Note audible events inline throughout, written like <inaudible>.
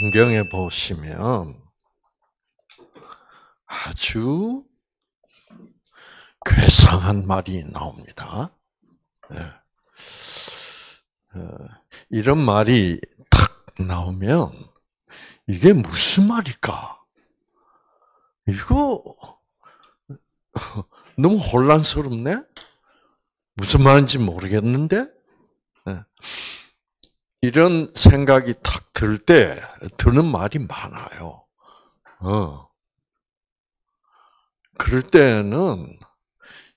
성경에 보시면 아주 괴상한 말이 나옵니다. 예. 예. 이런 말이 탁 나오면 이게 무슨 말일까? 이거 <laughs> 너무 혼란스럽네? 무슨 말인지 모르겠는데? 예. 이런 생각이 탁 들 때, 드는 말이 많아요. 어. 그럴 때는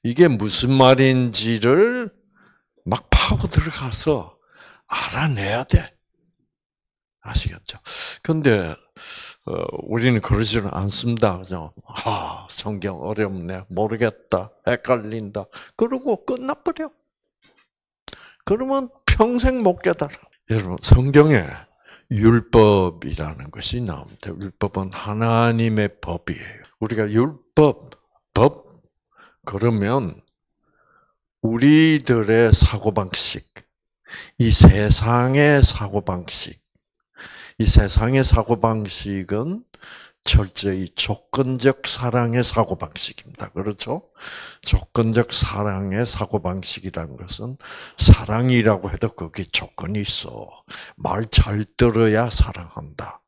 이게 무슨 말인지를 막 파고 들어가서 알아내야 돼. 아시겠죠? 근데 어, 우리는 그러지는 않습니다. 그냥 아 성경 어렵네, 모르겠다, 헷갈린다. 그러고 끝나버려. 그러면 평생 못 깨달아. 여러분 성경에 율법이라는 것이 나옵니다. 율법은 하나님의 법이에요. 우리가 율법, 법 그러면 우리들의 사고방식, 이 세상의 사고방식, 이 세상의 사고방식은 철저히 조건적 사랑의 사고방식입니다. 그렇죠? 조건적 사랑의 사고방식이라는 것은 사랑이라고 해도 거기 조건이 있어. 말 잘 들어야 사랑한다.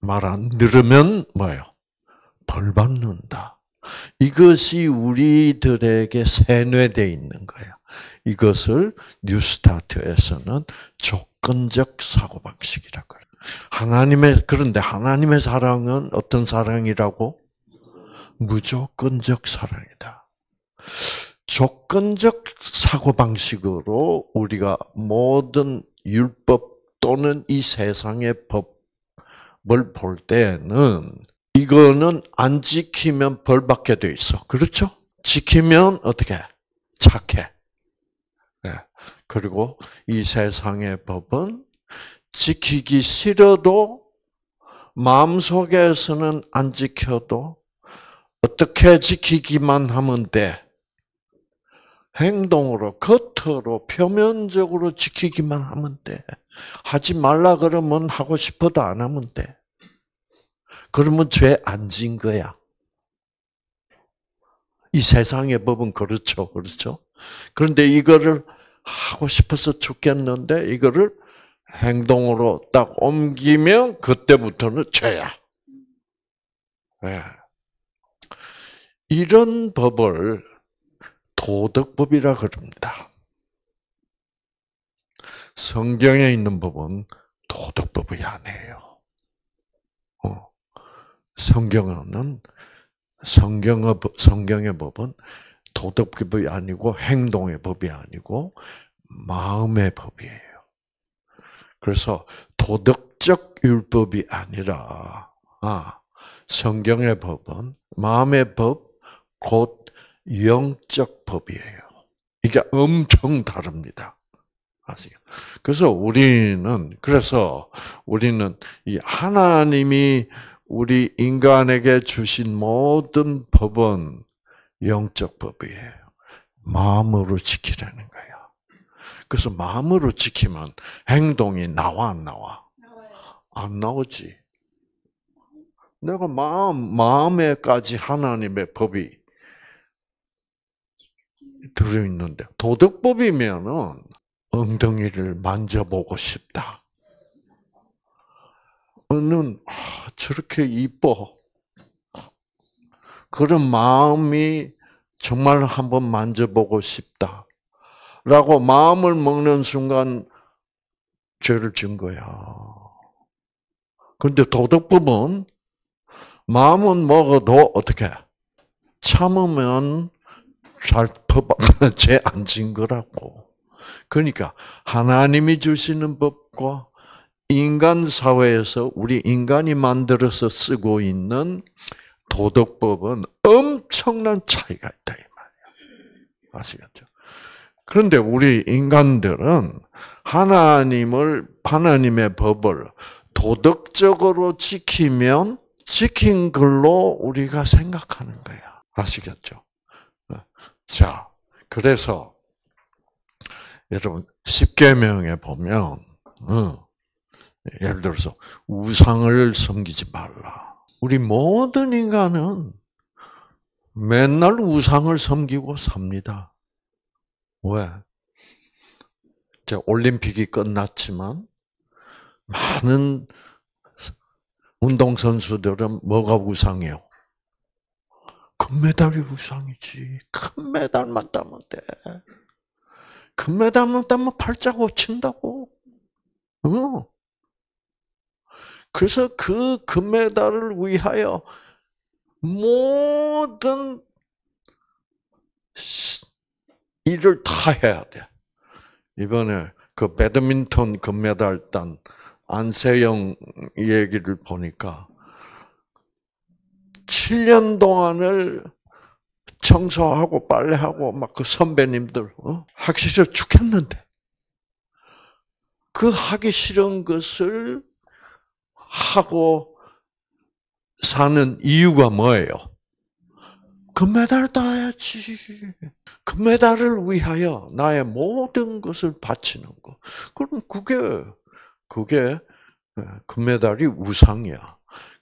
말 안 들으면 뭐예요? 벌 받는다. 이것이 우리들에게 세뇌되어 있는 거야. 이것을 뉴스타트에서는 조건적 사고방식이라고 해요. 하나님의 그런데 하나님의 사랑은 어떤 사랑이라고? 무조건적 사랑이다. 조건적 사고방식으로 우리가 모든 율법 또는 이 세상의 법을 볼 때는 이거는 안 지키면 벌 받게 돼 있어. 그렇죠? 지키면 어떻게? 착해. 예. 그리고 이 세상의 법은 지키기 싫어도 마음속에서는 안 지켜도 어떻게 지키기만 하면 돼. 행동으로, 겉으로, 표면적으로 지키기만 하면 돼. 하지 말라 그러면 하고 싶어도 안 하면 돼. 그러면 죄 안 진 거야. 이 세상의 법은 그렇죠. 그렇죠. 그런데 이거를 하고 싶어서 죽겠는데 이거를 행동으로 딱 옮기면 그때부터는 죄야. 네. 이런 법을 도덕법이라 그럽니다. 성경에 있는 법은 도덕법이 아니에요. 어. 성경은 성경의 성경의 법은 도덕법이 아니고 행동의 법이 아니고 마음의 법이에요. 그래서 도덕적 율법이 아니라 아, 성경의 법은 마음의 법, 곧 영적 법이에요. 이게 엄청 다릅니다. 아시죠? 그래서 우리는 그래서 우리는 이 하나님이 우리 인간에게 주신 모든 법은 영적 법이에요. 마음으로 지키라는 거예요. 그래서 마음으로 지키면 행동이 나와 안 나와? 안 나오지. 내가 마음 마음에까지 하나님의 법이 들어 있는데 도덕법이면은 엉덩이를 만져보고 싶다. 는 아, 저렇게 이뻐. 그런 마음이 정말 한번 만져보고 싶다. 라고 마음을 먹는 순간 죄를 진 거야. 근데 도덕법은 마음은 먹어도 어떻게 참으면 잘법죄안진 <laughs> 거라고. 그러니까 하나님이 주시는 법과 인간 사회에서 우리 인간이 만들어서 쓰고 있는 도덕법은 엄청난 차이가 있다 이 말이야. 아시겠죠? 그런데 우리 인간들은 하나님을 하나님의 법을 도덕적으로 지키면 지킨 걸로 우리가 생각하는 거야. 아시겠죠? 네. 자, 그래서 여러분 십계명에 보면 어, 예를 들어서 우상을 섬기지 말라. 우리 모든 인간은 맨날 우상을 섬기고 삽니다. 왜? 이제 올림픽이 끝났지만 많은 운동 선수들은 뭐가 우상이요? 금메달이 우상이지. 금메달만 따면 돼. 금메달만 따면 팔자고 친다고. 응. 그래서 그 금메달을 위하여 모든 일을 다 해야 돼. 이번에 그 배드민턴 금메달 딴 안세영 얘기를 보니까 7년 동안을 청소하고 빨래하고 막 그 선배님들 어? 하기 싫어 죽겠는데 그 하기 싫은 것을 하고 사는 이유가 뭐예요? 금메달 따야지. 금메달을 위하여 나의 모든 것을 바치는 거. 그럼 그게 그게 예, 금메달이 우상이야.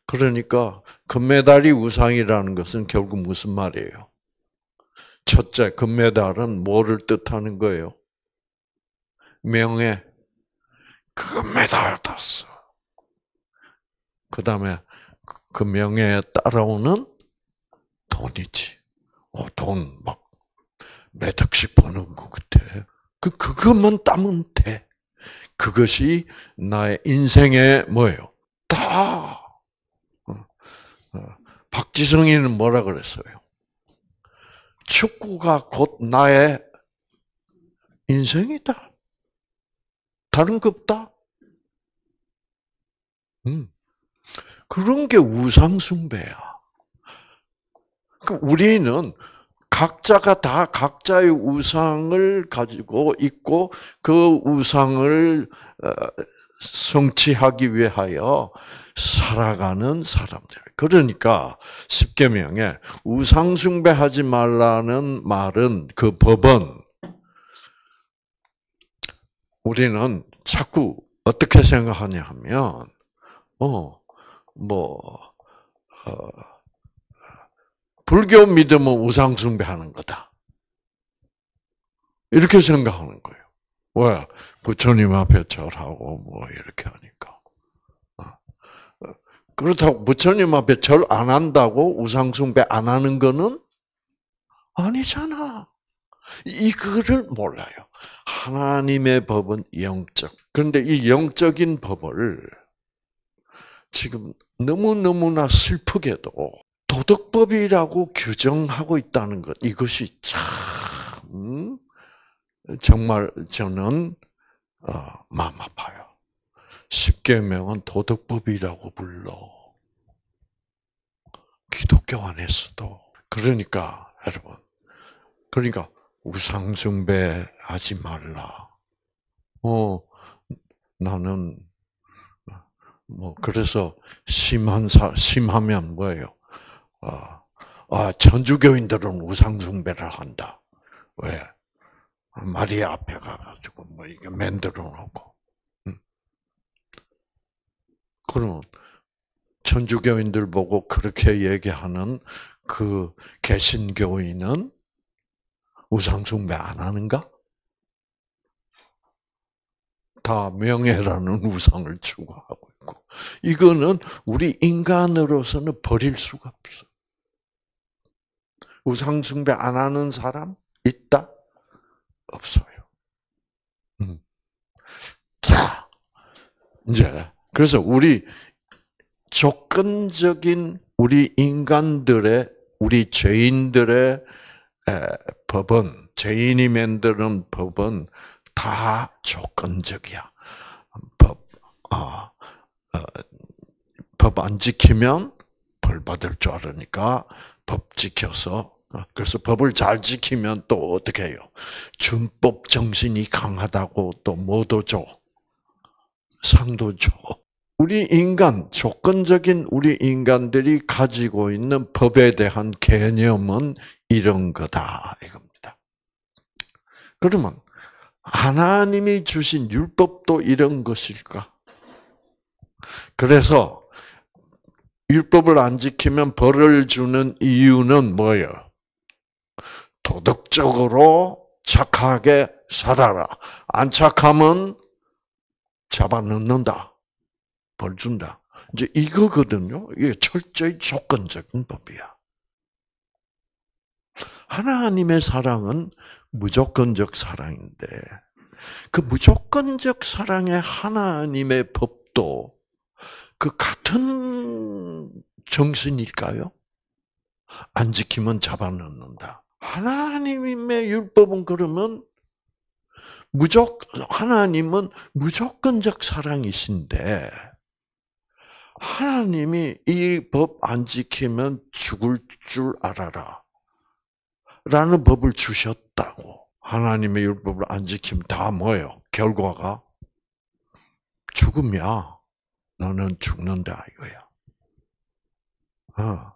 그러니까 금메달이 우상이라는 것은 결국 무슨 말이에요? 첫째, 금메달은 뭐를 뜻하는 거예요? 명예. 금메달 땄어. 그 다음에 그 명예에 따라오는 돈이지. 어, 돈막 몇 억씩 버는 것 같아. 그, 그것만 따면 돼. 그것이 나의 인생의 뭐예요? 다. 어, 어, 박지성이는 뭐라 그랬어요? 축구가 곧 나의 인생이다. 다른 것 없다. 음. 그런 게 우상숭배야. 그 우리는 각자가 다 각자의 우상을 가지고 있고 그 우상을 어, 성취하기 위하여 살아가는 사람들. 그러니까 십계명에 우상 숭배하지 말라는 말은 그 법은 우리는 자꾸 어떻게 생각하냐 하면 어뭐 어, 뭐, 어 불교 믿으면 우상 숭배하는 거다. 이렇게 생각하는 거예요. 왜? 부처님 그 앞에 절하고 뭐 이렇게 하니까. 어. 그렇다고 부처님 뭐 앞에 절 안 한다고 우상 숭배 안 하는 거는 아니잖아. 이거를 몰라요. 하나님의 법은 영적. 그런데 이 영적인 법을 지금 너무너무나 슬프게도 도덕법이라고 규정하고 있다는 것 이것이 참 정말 저는 어, 마음 아파요. 1 0계명은 도덕법이라고 불러 기독교 안에서도 그러니까 여러분 그러니까 우상 숭배하지 말라. 어 나는 뭐 그래서 심한 사 심하면 뭐예요? 아, 천주교인들은 우상숭배를 한다. 왜? 마리아 앞에 가가지고 뭐 이게 만들어 놓고. 응? 그럼 천주교인들 보고 그렇게 얘기하는 그 개신교인은 우상숭배 안 하는가? 다 명예라는 우상을 추구하고 있고. 이거는 우리 인간으로서는 버릴 수가 없어. 우상 숭배 안 하는 사람 있다? 없어요. 음. 자, 이제 그래서 우리 조건적인 우리 인간들의 우리 죄인들의 법은 죄인이 만드는 법은 다 조건적이야. 법, 아, 어, 어, 법안 지키면 벌 받을 줄 알으니까 법 지켜서 어, 그래서 법을 잘 지키면 또 어떻게 해요? 준법 정신이 강하다고 또 뭐도 줘? 상도 줘. 우리 인간, 조건적인 우리 인간들이 가지고 있는 법에 대한 개념은 이런 거다. 이겁니다. 그러면, 하나님이 주신 율법도 이런 것일까? 그래서, 율법을 안 지키면 벌을 주는 이유는 뭐예요? 도덕적으로 착하게 살아라. 안 착하면 잡아넣는다. 벌 준다. 이제 이거거든요. 이게 철저히 조건적인 법이야. 하나님의 사랑은 무조건적 사랑인데, 그 무조건적 사랑의 하나님의 법도 그 같은 정신일까요? 안 지키면 잡아넣는다. 하나님의 율법은 그러면 무조건 하나님은 무조건적 사랑이신데 하나님이 이 법 안 지키면 죽을 줄 알아라. 라는 법을 주셨다고. 하나님의 율법을 안 지키면 다 뭐예요? 결과가 죽음이야. 너는 죽는다 이거야. 어,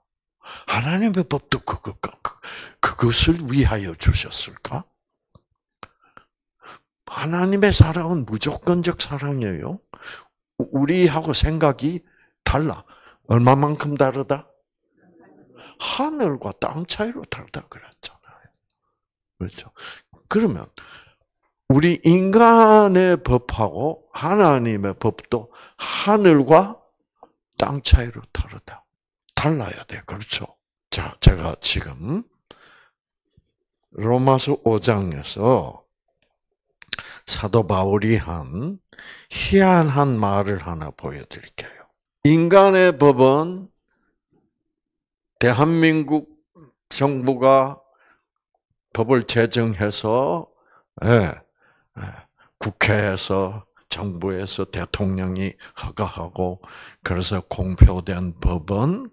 하나님의 법도 그것, 그, 그, 그, 그것을 위하여 주셨을까? 하나님의 사랑은 무조건적 사랑이에요. 우리하고 생각이 달라. 얼마만큼 다르다? 하늘과 땅 차이로 다르다 그랬잖아요. 그렇죠. 그러면 우리 인간의 법하고 하나님의 법도 하늘과 땅 차이로 다르다. 갈라야 돼요. 그렇죠? 자, 제가 지금 로마서 5장에서 사도 바울이 한 희한한 말을 하나 보여드릴게요. 인간의 법은 대한민국 정부가 법을 제정해서 예, 예, 국회에서 정부에서 대통령이 허가하고 그래서 공표된 법은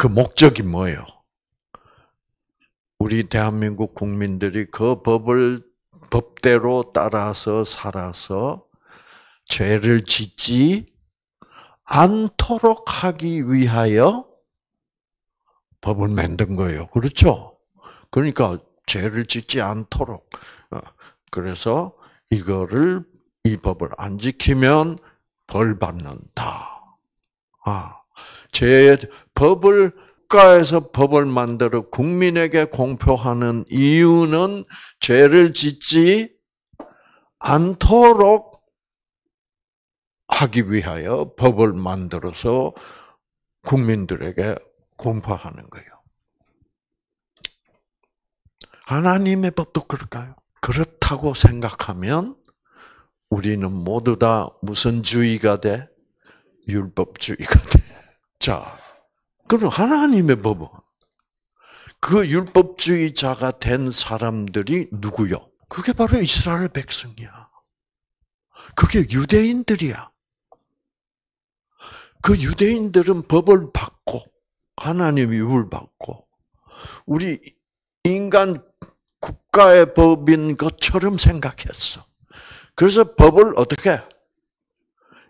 그 목적이 뭐예요? 우리 대한민국 국민들이 그 법을 법대로 따라서 살아서 죄를 짓지 않도록 하기 위하여 법을 만든 거예요. 그렇죠? 그러니까 죄를 짓지 않도록 어, 그래서 이거를 이 법을 안 지키면 벌 받는다. 아. 제 법을 국가에서 법을 만들어 국민에게 공표하는 이유는 죄를 짓지 않도록 하기 위하여 법을 만들어서 국민들에게 공포하는 거예요. 하나님의 법도 그럴까요? 그렇다고 생각하면 우리는 모두 다 무슨 주의가 돼? 율법주의가 돼. 자, 그럼 하나님의 법은 그 율법주의자가 된 사람들이 누구요? 그게 바로 이스라엘 백성이야. 그게 유대인들이야. 그 유대인들은 법을 받고 하나님의 율을 받고 우리 인간 국가의 법인 것처럼 생각했어. 그래서 법을 어떻게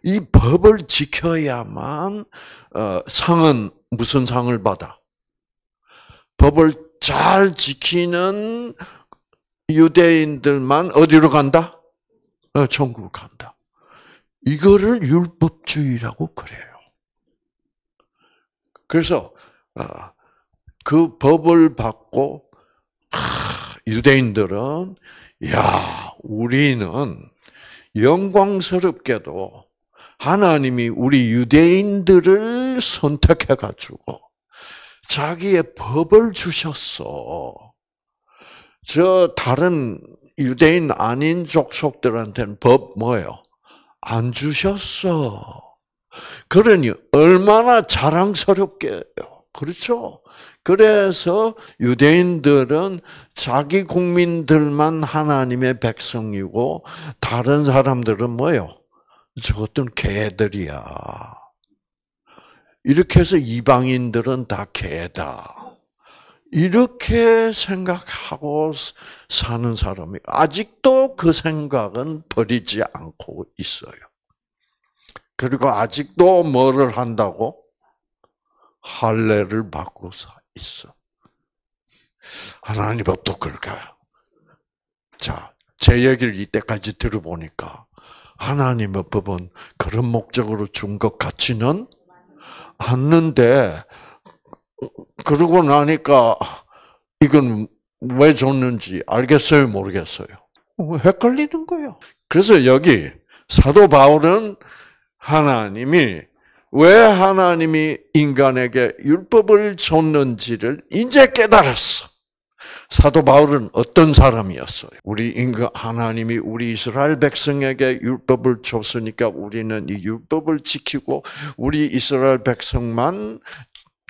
이 법을 지켜야만 어, 상은 무슨 상을 받아? 법을 잘 지키는 유대인들만 어디로 간다? 어, 천국 간다. 이거를 율법주의라고 그래요. 그래서 어, 그 법을 받고 유대인들은 야 우리는 영광스럽게도 하나님이 우리 유대인들을 선택해 가지고 자기의 법을 주셨어. 저 다른 유대인 아닌 족속들한테는 법 뭐예요? 안 주셨어. 그러니 얼마나 자랑스럽게요. 그렇죠? 그래서 유대인들은 자기 국민들만 하나님의 백성이고 다른 사람들은 뭐예요? 저 어떤 개들이야. 이렇게 해서 이방인들은 다 개다. 이렇게 생각하고 사는 사람이 아직도 그 생각은 버리지 않고 있어요. 그리고 아직도 뭐를 한다고? 할례를 받고 있어. 하나님 법도 그럴까요? 자, 제 얘기를 이때까지 들어보니까 하나님의 법은 그런 목적으로 준 것 같지는 않는데 그러고 나니까 이건 왜 줬는지 알겠어요, 모르겠어요. 뭐 헷갈리는 거예요. 그래서 여기 사도 바울은 하나님이 왜 하나님이 인간에게 율법을 줬는지를 이제 깨달았어. 사도 바울은 어떤 사람이었어요? 우리 인간 하나님이 우리 이스라엘 백성에게 율법을 줬으니까 우리는 이 율법을 지키고 우리 이스라엘 백성만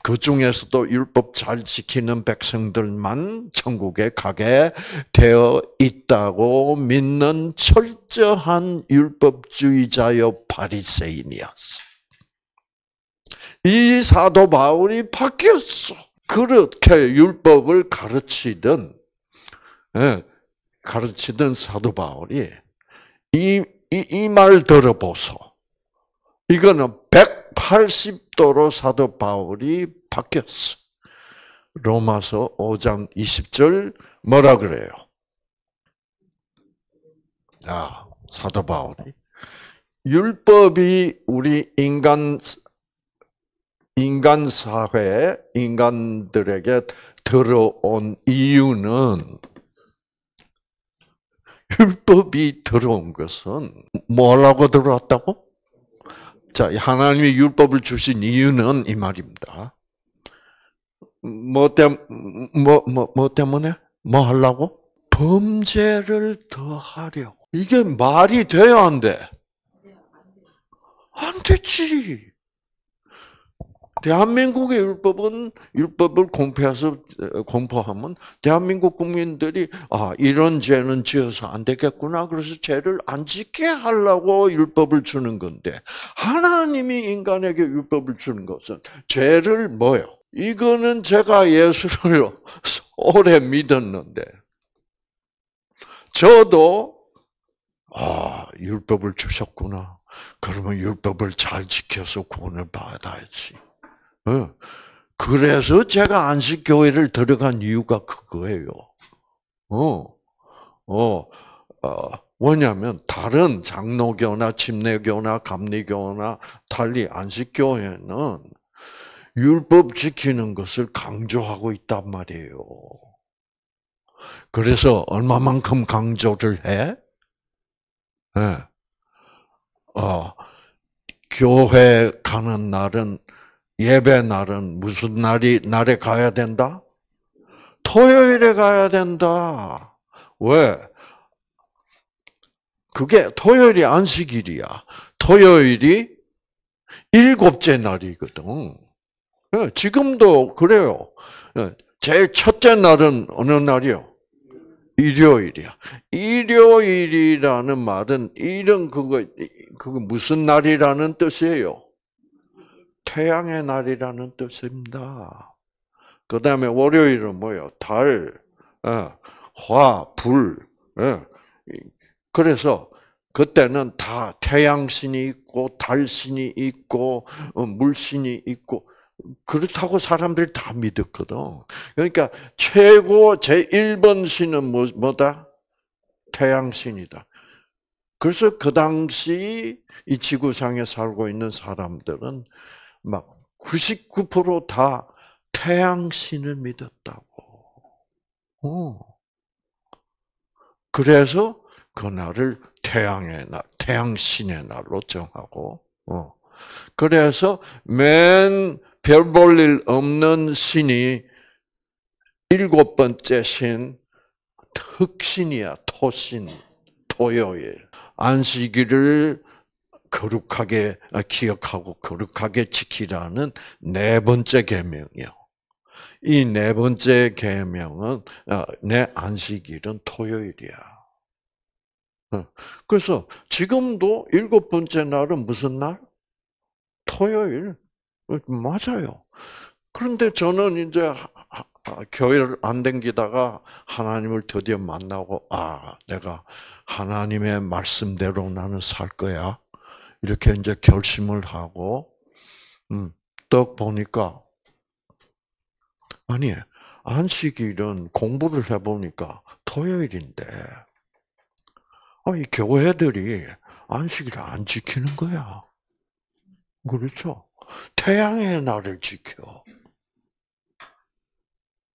그 중에서도 율법 잘 지키는 백성들만 천국에 가게 되어 있다고 믿는 철저한 율법주의자여 바리새인이었어. 이 사도 바울이 바뀌었어. 그렇게 율법을 가르치던 예, 가르치던 사도 바울이 이 이말 이 들어보소. 이거는 180도로 사도 바울이 바뀌었어. 로마서 5장 20절 뭐라 그래요? 아, 사도 바울이 율법이 우리 인간 인간 사회에 인간들에게 들어온 이유는 율법이 들어온 것은 뭐라고 들어왔다고? 자, 하나님이 율법을 주신 이유는 이 말입니다. 뭐, 때, 뭐, 뭐, 뭐 때문에? 뭐 하려고? 범죄를 더 하려고. 이게 말이 돼야 안 돼? 안 되지. 대한민국의 율법은 율법을 공포해서 공포하면 대한민국 국민들이 아 이런 죄는 지어서 안 되겠구나 그래서 죄를 안 짓게 하려고 율법을 주는 건데 하나님이 인간에게 율법을 주는 것은 죄를 뭐요? 이거는 제가 예수를 <laughs> 오래 믿었는데 저도 아 율법을 주셨구나. 그러면 율법을 잘 지켜서 구원을 받아야지. 어? 그래서 제가 안식 교회를 들어간 이유가 그거예요. 어, 어, 어, 뭐냐면 다른 장로교나 침례교나 감리교나 달리 안식교회는 율법 지키는 것을 강조하고 있단 말이에요. 그래서 얼마만큼 강조를 해? 네. 어, 교회 가는 날은 예배 날은 무슨 날이 날에 가야 된다? 토요일에 가야 된다. 왜? 그게 토요일이 안식일이야. 토요일이 일곱째 날이거든. 예, 지금도 그래요. 예, 제일 첫째 날은 어느 날이요? 일요일이야. 일요일이라는 말은 이런 그거 그거 무슨 날이라는 뜻이에요? 태양의 날이라는 뜻입니다. 그 다음에 월요일은 뭐요? 달, 어, 화, 불. 어. 그래서 그때는 다 태양신이 있고 달신이 있고 어, 물신이 있고 그렇다고 사람들이 다 믿었거든. 그러니까 최고 제1번 신은 뭐, 뭐다? 태양신이다. 그래서 그 당시 이 지구상에 살고 있는 사람들은 막 99%다 태양신을 믿었다고. 어. 그래서 그날을 태양의 날, 태양신의 날로 정하고, 어. 그래서 맨 별 볼 일 없는 신이 일곱 번째 신, 흑신이야, 토신, 토요일. 안식일을 거룩하게 기억하고 거룩하게 지키라는 네 번째 계명이요. 이 네 번째 계명은 어, 내 안식일은 토요일이야. 어, 그래서 지금도 일곱 번째 날은 무슨 날? 토요일. 어, 맞아요. 그런데 저는 이제 교회를 안 댕기다가 하나님을 드디어 만나고 아 내가 하나님의 말씀대로 나는 살 거야 이렇게 이제 결심을 하고, 음, 떡 보니까, 아니, 안식일은 공부를 해보니까 토요일인데, 어, 이 교회들이 안식일을 안 지키는 거야. 그렇죠? 태양의 날을 지켜.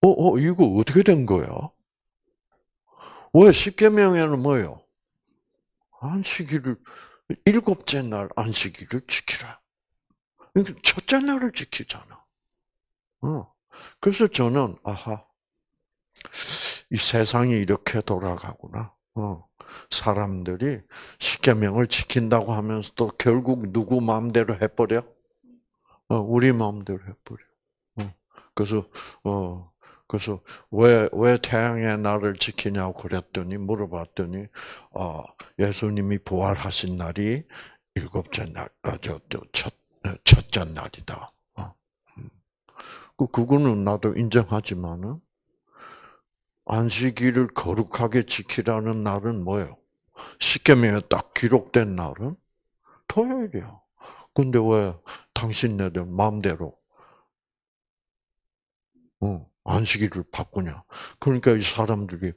어, 어, 이거 어떻게 된 거야? 왜 십계명에는 뭐요? 안식일을 일곱째 날 안식일을 지키라. 그러니까 첫째 날을 지키잖아. 어. 그래서 저는 아하 이 세상이 이렇게 돌아가구나. 어. 사람들이 십계명을 지킨다고 하면서도 결국 누구 마음대로 해버려? 어, 우리 마음대로 해버려. 그래서 그래서 왜, 왜 태양의 날을 지키냐고 그랬더니, 물어봤더니, 어, 예수님이 부활하신 날이 일곱째 날, 어, 저, 저, 첫, 어, 첫째 날이다. 어, 음. 그, 그거는 나도 인정하지만은, 안식일을 거룩하게 지키라는 날은 뭐예요? 십계명에 딱 기록된 날은 토요일이야. 근데 왜 당신네들 마음대로 어, 안식일을 바꾸냐. 그러니까 이 사람들이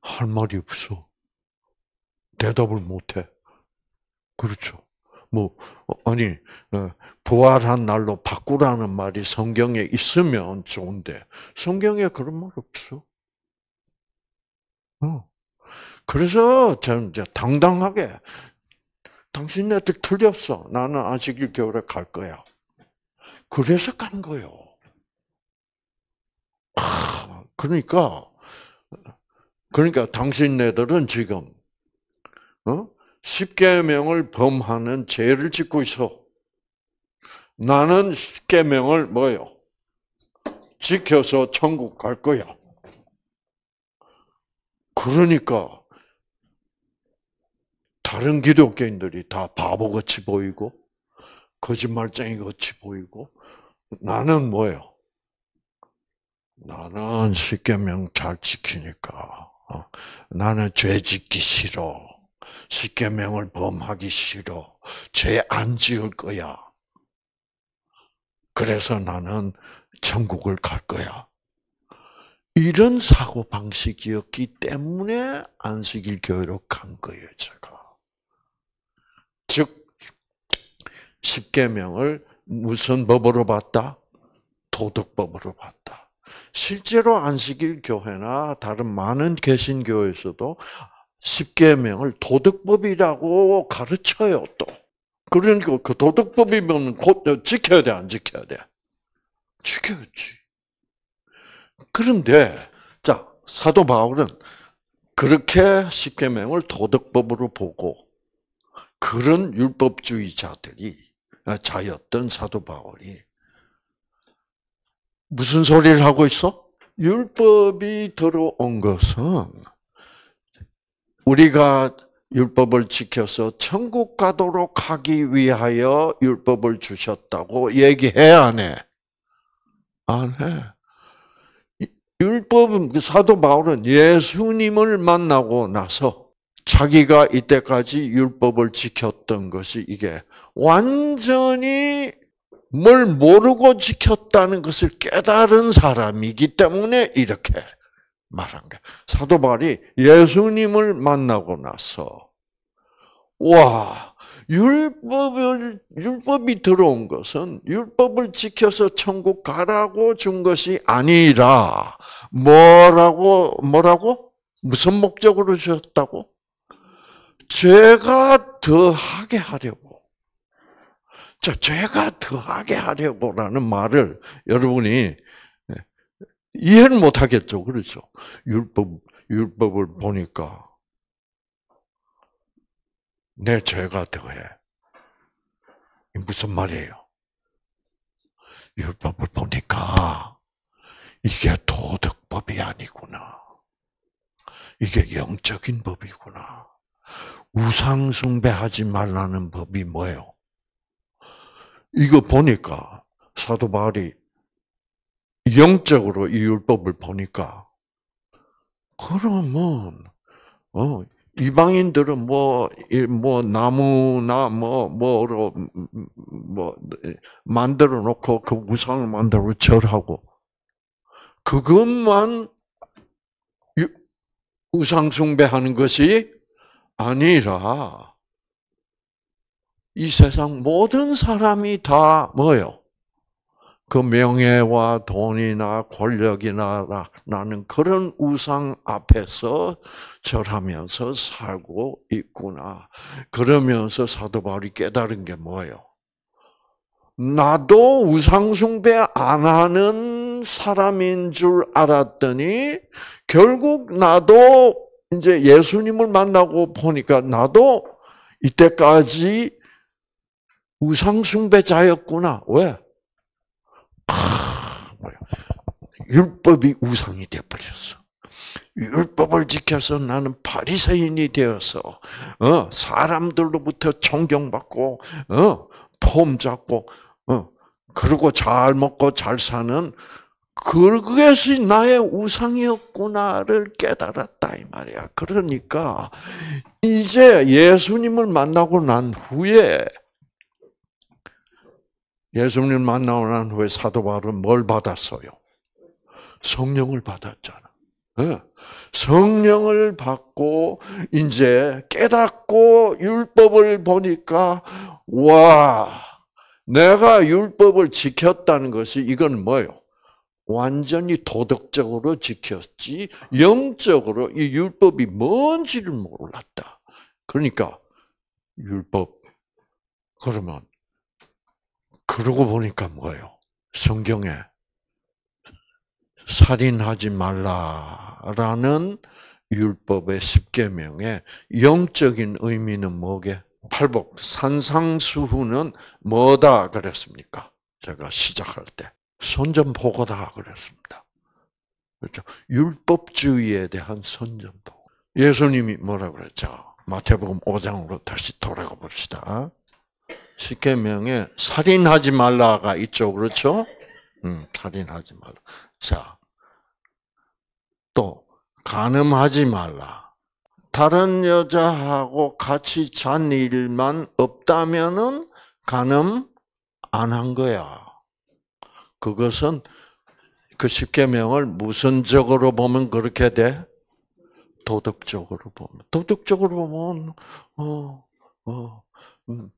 할 말이 없어. 대답을 못 해. 그렇죠. 뭐, 어, 아니, 어, 부활한 날로 바꾸라는 말이 성경에 있으면 좋은데, 성경에 그런 말 없어. 어. 그래서 저는 이제 당당하게, 당신네들 틀렸어. 나는 아직 1개월에 갈 거야. 그래서 간 거예요. 그러니까 그러니까 당신네들은 지금 어? 십계명을 범하는 죄를 짓고 있어. 나는 십계명을 뭐요? 지켜서 천국 갈 거야. 그러니까 다른 기독교인들이 다 바보같이 보이고 거짓말쟁이같이 보이고 나는 뭐예요? 나는 십계명 잘 지키니까 어? 나는 죄 짓기 싫어. 십계명을 범하기 싫어. 죄 안 지을 거야. 그래서 나는 천국을 갈 거야. 이런 사고 방식이었기 때문에 안식일 교육한 거예요, 제가. 즉 십계명을 무슨 법으로 봤다? 도덕법으로 봤다. 실제로 안식일 교회나 다른 많은 개신교에서도 십계명을 도덕법이라고 가르쳐요 또. 그러니까 그 도덕법이면 곧 지켜야 돼, 안 지켜야 돼? 지켜야지. 그런데 자 사도 바울은 그렇게 십계명을 도덕법으로 보고 그런 율법주의자들이 자였던 사도 바울이 무슨 소리를 하고 있어? 율법이 들어온 것은 우리가 율법을 지켜서 천국 가도록 하기 위하여 율법을 주셨다고 얘기해 안 해? 안 해. 율법은 그 사도 바울은 예수님을 만나고 나서 자기가 이때까지 율법을 지켰던 것이 이게 완전히 뭘 모르고 지켰다는 것을 깨달은 사람이기 때문에 이렇게 말한 거 사도 바울 예수님을 만나고 나서 와 율법을 율법이 들어온 것은 율법을 지켜서 천국 가라고 준 것이 아니라 뭐라고 뭐라고 무슨 목적으로 주셨다고 죄가 더하게 하려고. 자, 그렇죠. 죄가 더하게 하려고라는 말을 여러분이 예, 이해는못 하겠죠. 그렇죠. 율법, 율법을 보니까 내 네, 죄가 더해. 무슨 말이에요? 율법을 보니까 이게 도덕법이 아니구나. 이게 영적인 법이구나. 우상숭배하지 말라는 법이 뭐예요? 이거 보니까 사도 바울이 영적으로 이 율법을 보니까 그러면 어 이방인들은 뭐뭐 뭐 나무나 뭐 뭐로 음, 음, 뭐 만들어 놓고 그 우상을 만들어 절하고 그것만 우상 숭배하는 것이 아니라 이 세상 모든 사람이 다 뭐요? 그 명예와 돈이나 권력이나 나는 그런 우상 앞에서 절하면서 살고 있구나. 그러면서 사도 바울이 깨달은 게 뭐예요? 나도 우상 숭배 안 하는 사람인 줄 알았더니 결국 나도 이제 예수님을 만나고 보니까 나도 이때까지 우상숭배자였구나. 왜? 아, 율법이 우상이 되어버렸어. 율법을 지켜서 나는 바리새인이 되어서 어, 사람들로부터 존경받고 어, 폼 잡고 어, 그리고 잘 먹고 잘 사는 그것이 나의 우상이었구나를 깨달았다 이 말이야. 그러니까 이제 예수님을 만나고 난 후에 예수님 을 만나고 난 후에 사도 바울은 뭘 받았어요? 성령을 받았잖아. 예. 성령을 받고 이제 깨닫고 율법을 보니까 와 내가 율법을 지켰다는 것이 이건 뭐요? 완전히 도덕적으로 지켰지 영적으로 이 율법이 뭔지를 몰랐다. 그러니까 율법 그러면 그러고 보니까 뭐예요? 성경에 살인하지 말라라는 율법의 십계명의 영적인 의미는 뭐게? 팔복 산상수훈은 뭐다 그랬습니까? 제가 시작할 때 선전포고다 그랬습니다. 그렇죠? 율법주의에 대한 선전포고. 예수님이 뭐라 그랬죠? 마태복음 5장으로 다시 돌아가 봅시다. 십계명에 살인하지 말라가 있죠. 그렇죠? 음, 살인하지 말라. 자, 또 간음하지 말라. 다른 여자하고 같이 잔 일만 없다면은 간음 안 한 거야. 그것은 그 십계명을 무선적으로 보면 그렇게 돼. 도덕적으로 보면 도덕적으로 보면 어어 어, 음.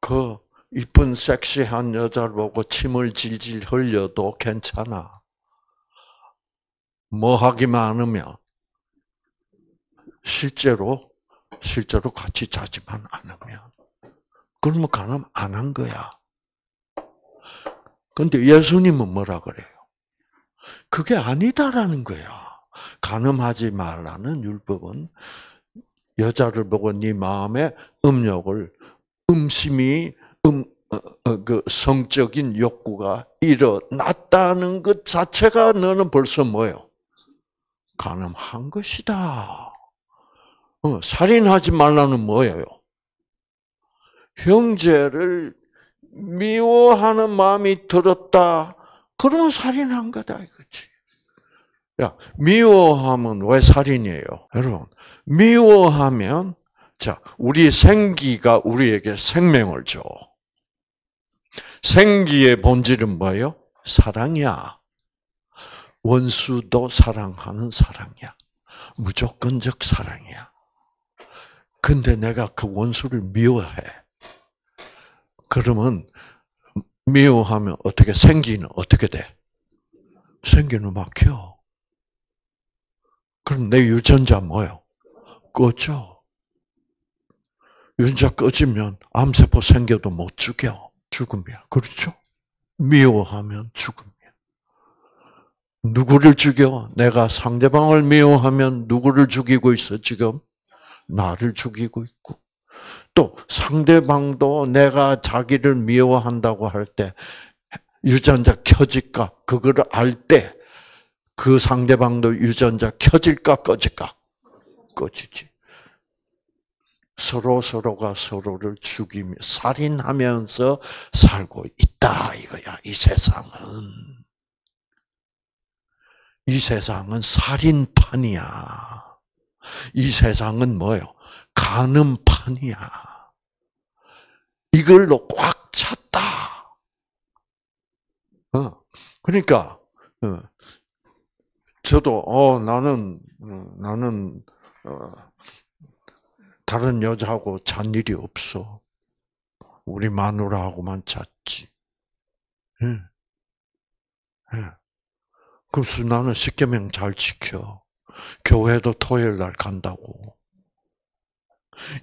그 이쁜 섹시한 여자를 보고 침을 질질 흘려도 괜찮아. 뭐 하기만 하면 실제로 실제로 같이 자지만 않으면 그러면 가늠안 한 거야. 근데 예수님은 뭐라 그래요? 그게 아니다라는 거야. 가늠하지 말라는 율법은 여자를 보고 네 마음에 음욕을 음심이 음, 어, 어, 그 성적인 욕구가 일어났다는 것 자체가 너는 벌써 뭐요? 가늠한 것이다. 어, 살인하지 말라는 뭐예요? 형제를 미워하는 마음이 들었다. 그런 살인한 거다 이거지. 야, 미워하면 왜 살인이에요? 여러분, 미워하면 자, 우리 생기가 우리에게 생명을 줘. 생기의 본질은 뭐예요? 사랑이야. 원수도 사랑하는 사랑이야. 무조건적 사랑이야. 근데 내가 그 원수를 미워해. 그러면 미워하면 어떻게 생기는 어떻게 돼? 생기는 막혀. 그럼 내 유전자 뭐요? 꺼져. 유전자 꺼지면 암세포 생겨도 못 죽여. 죽음이야. 그렇죠? 미워하면 죽음이야. 누구를 죽여? 내가 상대방을 미워하면 누구를 죽이고 있어, 지금? 나를 죽이고 있고. 또, 상대방도 내가 자기를 미워한다고 할 때, 유전자 켜질까? 그걸 알 때, 그 상대방도 유전자 켜질까, 꺼질까? 꺼지지. 서로 서로가 서로를 죽이며 살인하면서 살고 있다 이거야. 이 세상은 이 세상은 살인판이야. 이 세상은 뭐요? 가늠판이야. 이걸로 꽉 찼다. 어. 그러니까 어. 저도 어 나는 어, 나는 어 다른 여자하고 잔 일이 없어. 우리 마누라하고만 잤지. 예. 예. 그래서 나는 십계명 잘 지켜. 교회도 토요일 날 간다고.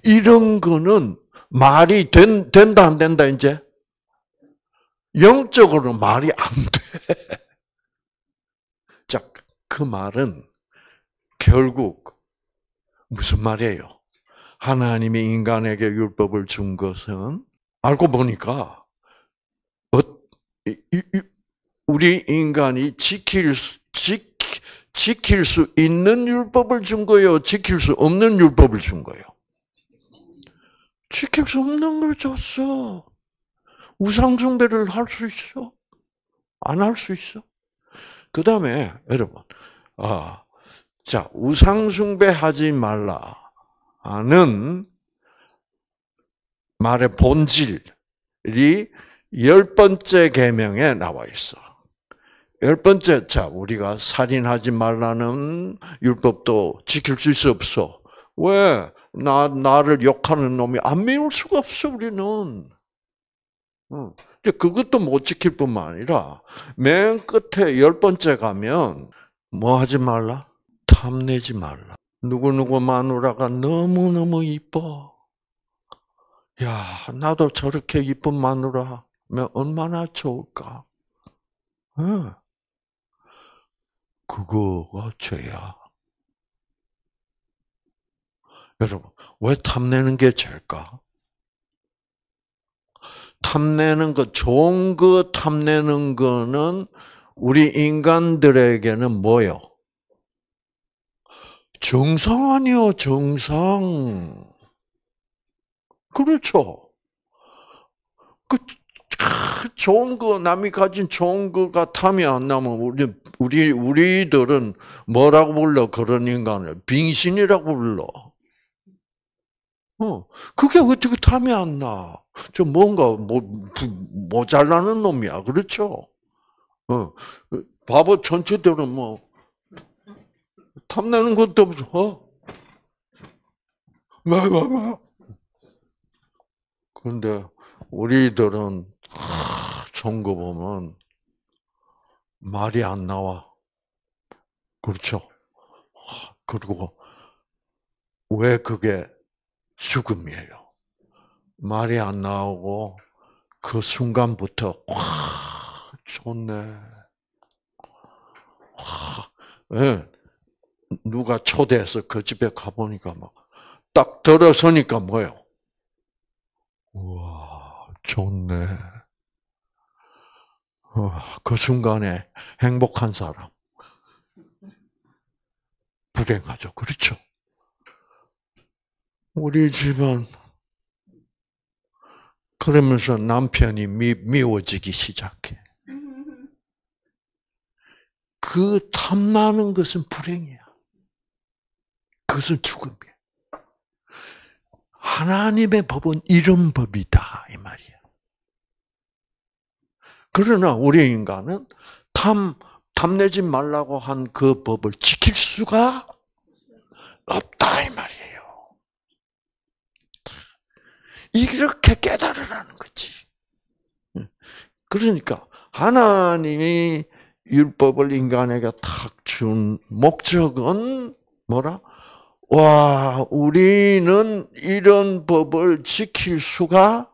이런 거는 말이 된, 된다 안 된다 이제 영적으로 말이 안 돼. <laughs> 자, 그 말은 결국 무슨 말이에요? 하나님이 인간에게 율법을 준 것은 알고 보니까 우리 인간이 지킬 수, 지, 지킬 수 있는 율법을 준 거예요. 지킬 수 없는 율법을 준 거예요. 지킬 수 없는 걸 줬어. 우상 숭배를 할 수 있어? 안 할 수 있어? 그 다음에 여러분, 아, 자 우상 숭배하지 말라. 아는 말의 본질이 열 번째 계명에 나와 있어. 열 번째, 자, 우리가 살인하지 말라는 율법도 지킬 수 없어. 왜? 나, 나를 욕하는 놈이 안 미울 수가 없어, 우리는. 어. 근 그것도 못 지킬 뿐만 아니라, 맨 끝에 열 번째 가면, 뭐 하지 말라? 탐내지 말라. 누구누구 마누라가 너무너무 이뻐. 야, 나도 저렇게 이쁜 마누라면 얼마나 좋을까? 응. 그거가 죄야. 여러분, 왜 탐내는 게 죄일까? 탐내는 거, 좋은 거 탐내는 거는 우리 인간들에게는 뭐요? 정상 아니요, 정상. 그렇죠. 그, 좋은 거, 남이 가진 좋은 거가 탐이 안 나면, 우리, 우리, 우리들은 뭐라고 불러? 그런 인간을. 빙신이라고 불러. 어, 그게 어떻게 탐이 안 나? 저 뭔가 모, 모자라는 놈이야. 그렇죠? 어, 어 바보 전체들은 뭐, 탐내는 것도 없어. 막, 막, 막. 근데 우리들은 하, 종거 보면 말이 안 나와. 그렇죠? 그리고 왜 그게 죽음이에요? 말이 안 나오고 그 순간부터 와 좋네. 와, 예. 네. 누가 초대해서 그 집에 가보니까 막 딱 들어서니까 뭐요? 우와, 좋네. 어, 그 순간에 행복한 사람. 불행하죠. 그렇죠? 우리 집안. 그러면서 남편이 미, 미워지기 시작해. <laughs> 그 탐나는 것은 불행이야. 그것은 죽음이에요. 하나님의 법은 이런 법이다 이 말이야. 그러나 우리 인간은 탐 탐내지 말라고 한 그 법을 지킬 수가 없다 이 말이에요. 이렇게 깨달으라는 거지. 그러니까 하나님이 율법을 인간에게 탁 준 목적은 뭐라? 와, 우리는 이런 법을 지킬 수가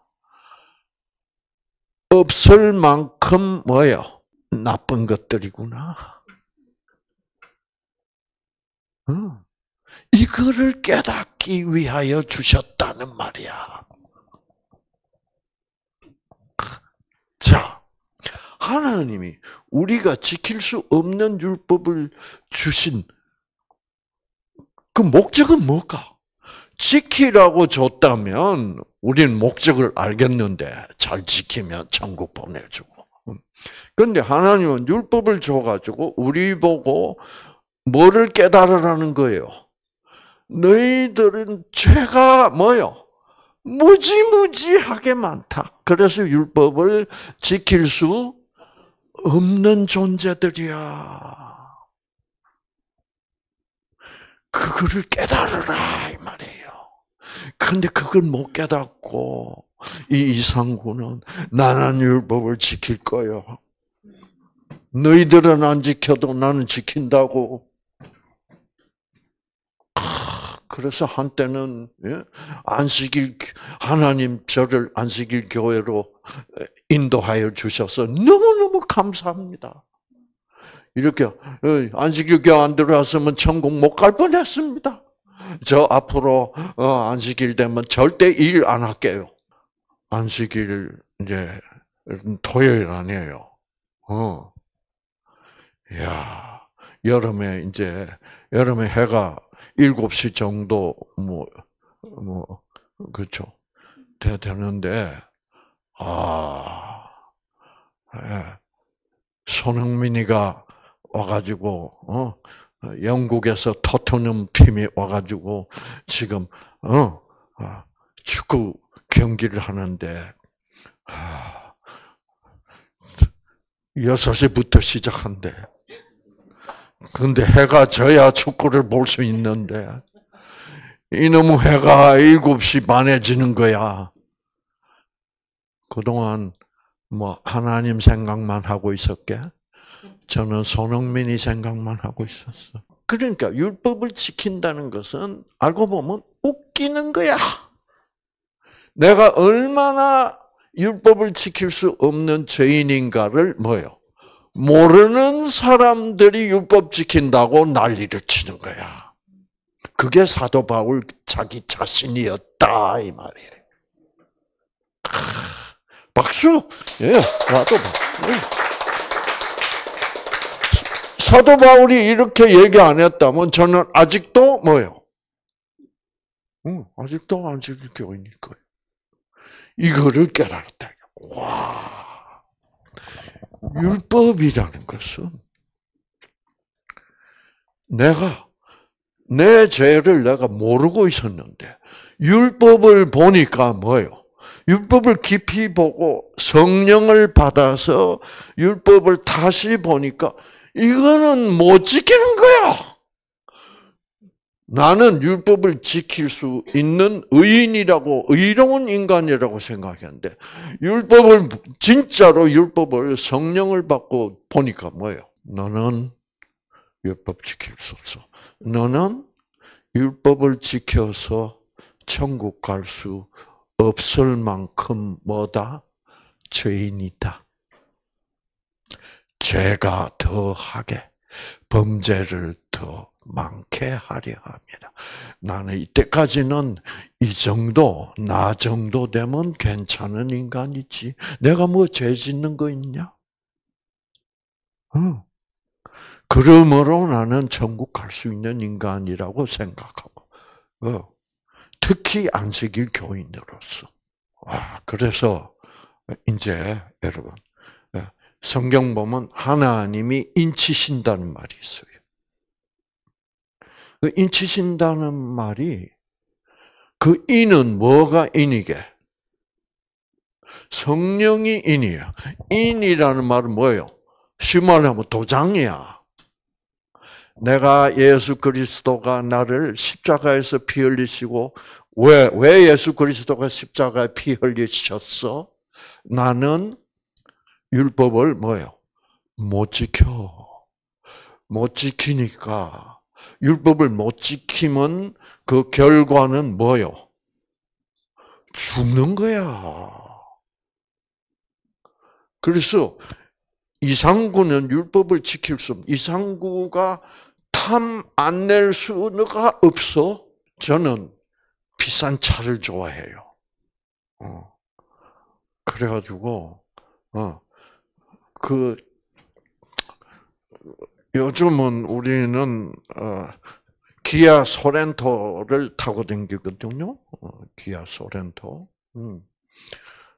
없을 만큼 뭐예요? 나쁜 것들이구나. 응. 어. 이거를 깨닫기 위하여 주셨다는 말이야. 자, 하나님이 우리가 지킬 수 없는 율법을 주신 그 목적은 뭘까? 지키라고 줬다면 우리는 목적을 알겠는데 잘 지키면 천국 보내주고. 그런데 음. 하나님은 율법을 줘가지고 우리 보고 뭐를 깨달으라는 거예요? 너희들은 죄가 뭐요? 무지무지하게 많다. 그래서 율법을 지킬 수 없는 존재들이야. 그거를 깨달으라 이 말이에요. 그런데 그걸 못 깨닫고 이 이상구는 나는 율법을 지킬 거요. 너희들은 안 지켜도 나는 지킨다고. 아, 그래서 한때는 예, 안식일 하나님 저를 안식일 교회로 인도하여 주셔서 너무 너무 감사합니다. 이렇게 어, 안식일교 안 들어왔으면 천국 못 갈 뻔했습니다. 저 앞으로 어, 안식일 되면 절대 일 안 할게요. 안식일 이제 토요일 아니에요. 어, 야 여름에 이제 여름에 해가 7시 정도 뭐뭐 뭐, 그렇죠 돼 되는데 아 예. 손흥민이가 와가지고 어 영국에서 토트넘 팀이 와가지고 지금 어 아, 축구 경기를 하는데 하, 아, 6시부터 시작한대. 근데 해가 져야 축구를 볼 수 있는데 이놈의 해가 7시 반에 지는 거야. 그동안 뭐 하나님 생각만 하고 있었게? 저는 손흥민이 생각만 하고 있었어. 그러니까 율법을 지킨다는 것은 알고 보면 웃기는 거야. 내가 얼마나 율법을 지킬 수 없는 죄인인가를 뭐요? 모르는 사람들이 율법 지킨다고 난리를 치는 거야. 그게 사도 바울 자기 자신이었다 이 말이에요. 박수. 예, 사도 바울. 예. 사도 바울이 이렇게 얘기 안 했다면 저는 아직도 뭐요? 응, 아직도 안식일 교인일 거예요. 이거를 깨달았다. 와, 율법이라는 것은 내가 내 죄를 내가 모르고 있었는데 율법을 보니까 뭐요? 율법을 깊이 보고 성령을 받아서 율법을 다시 보니까 이거는 못 지키는 거야. 나는 율법을 지킬 수 있는 의인이라고 의로운 인간이라고 생각했는데 율법을 진짜로 율법을 성령을 받고 보니까 뭐예요? 너는 율법 지킬 수 없어. 너는 율법을 지켜서 천국 갈 수 없을 만큼 뭐다? 죄인이다. 죄가 더하게 범죄를 더 많게 하려 합니다. 나는 이때까지는 이 정도, 나 정도 되면 괜찮은 인간이지. 내가 뭐 죄 짓는 거 있냐? 응. 그러므로 나는 천국 갈 수 있는 인간이라고 생각하고, 응. 어. 특히 안식일 교인으로서. 와, 아, 그래서 이제 여러분 성경 보면 하나님이 인치신다는 말이 있어요. 그 인치신다는 말이 그 인은 뭐가 인이게? 성령이 인이야. 인이라는 말은 뭐예요? 쉽 말하면 도장이야. 내가 예수 그리스도가 나를 십자가에서 피 흘리시고 왜, 왜 예수 그리스도가 십자가에 피 흘리셨어? 나는 율법을 뭐예요? 못 지켜. 못 지키니까 율법을 못 지키면 그 결과는 뭐요? 죽는 거야. 그래서 이상구는 율법을 지킬 수 이상구가 탐 안 낼 수가 없어. 저는 비싼 차를 좋아해요. 어. 그래가지고 어. 그 요즘은 우리는 어, 기아 소렌토를 타고 댕기거든요. 어, 기아 소렌토. 음.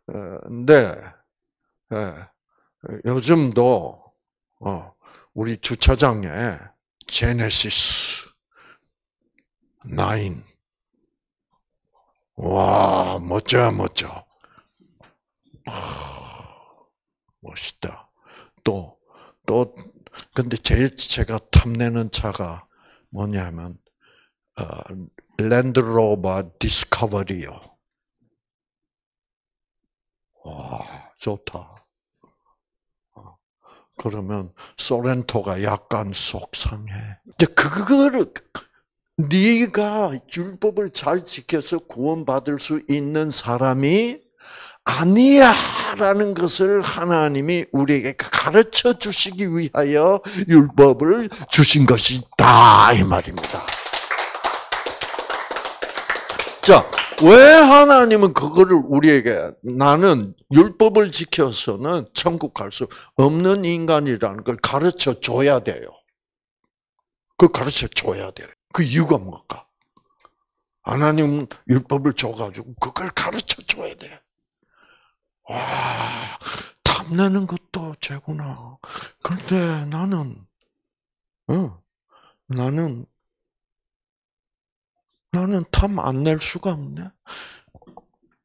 어, 근데 예, 요즘도 어, 우리 주차장에 제네시스 9. 와, 멋져, 멋져. 멋있다. 또, 또, 근데 제일 제가 탐내는 차가 뭐냐면, 어, 랜드로버 디스커버리요. 와, 좋다. 어, 그러면 소렌토가 약간 속상해. 그거를 네가 율법을 잘 지켜서 구원받을 수 있는 사람이 아니야라는 것을 하나님이 우리에게 가르쳐 주시기 위하여 율법을 주신 것이다 이 말입니다. 자, 왜 하나님은 그거를 우리에게 나는 율법을 지켜서는 천국 갈 수 없는 인간이라는 걸 가르쳐 줘야 돼요. 그 가르쳐 줘야 돼요. 그 이유가 뭘까? 하나님 율법을 줘가지고 그걸 가르쳐 줘야 돼요. 와, 탐내는 것도 죄구나. 그런데 나는, 응, 어, 나는, 나는 탐 안 낼 수가 없네.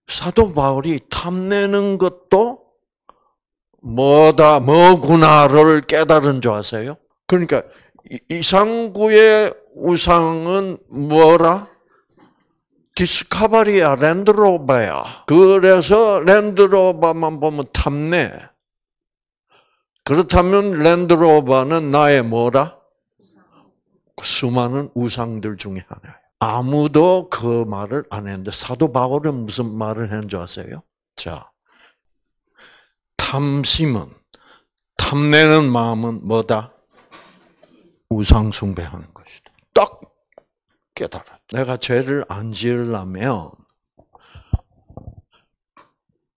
사도 바울이 탐내는 것도 뭐다, 뭐구나를 깨달은 줄 아세요? 그러니까 이상구의 우상은 뭐라? 디스카바리야 랜드로버야. 그래서 랜드로버만 보면 탐내. 그렇다면 랜드로버는 나의 뭐라? 수많은 우상들 중에 하나예요. 아무도 그 말을 안 했는데 사도 바울은 무슨 말을 했줄 아세요? 자, 탐심은 탐내는 마음은 뭐다? 우상 숭배하는 것이다. 딱 깨달아. 내가 죄를 안 지으려면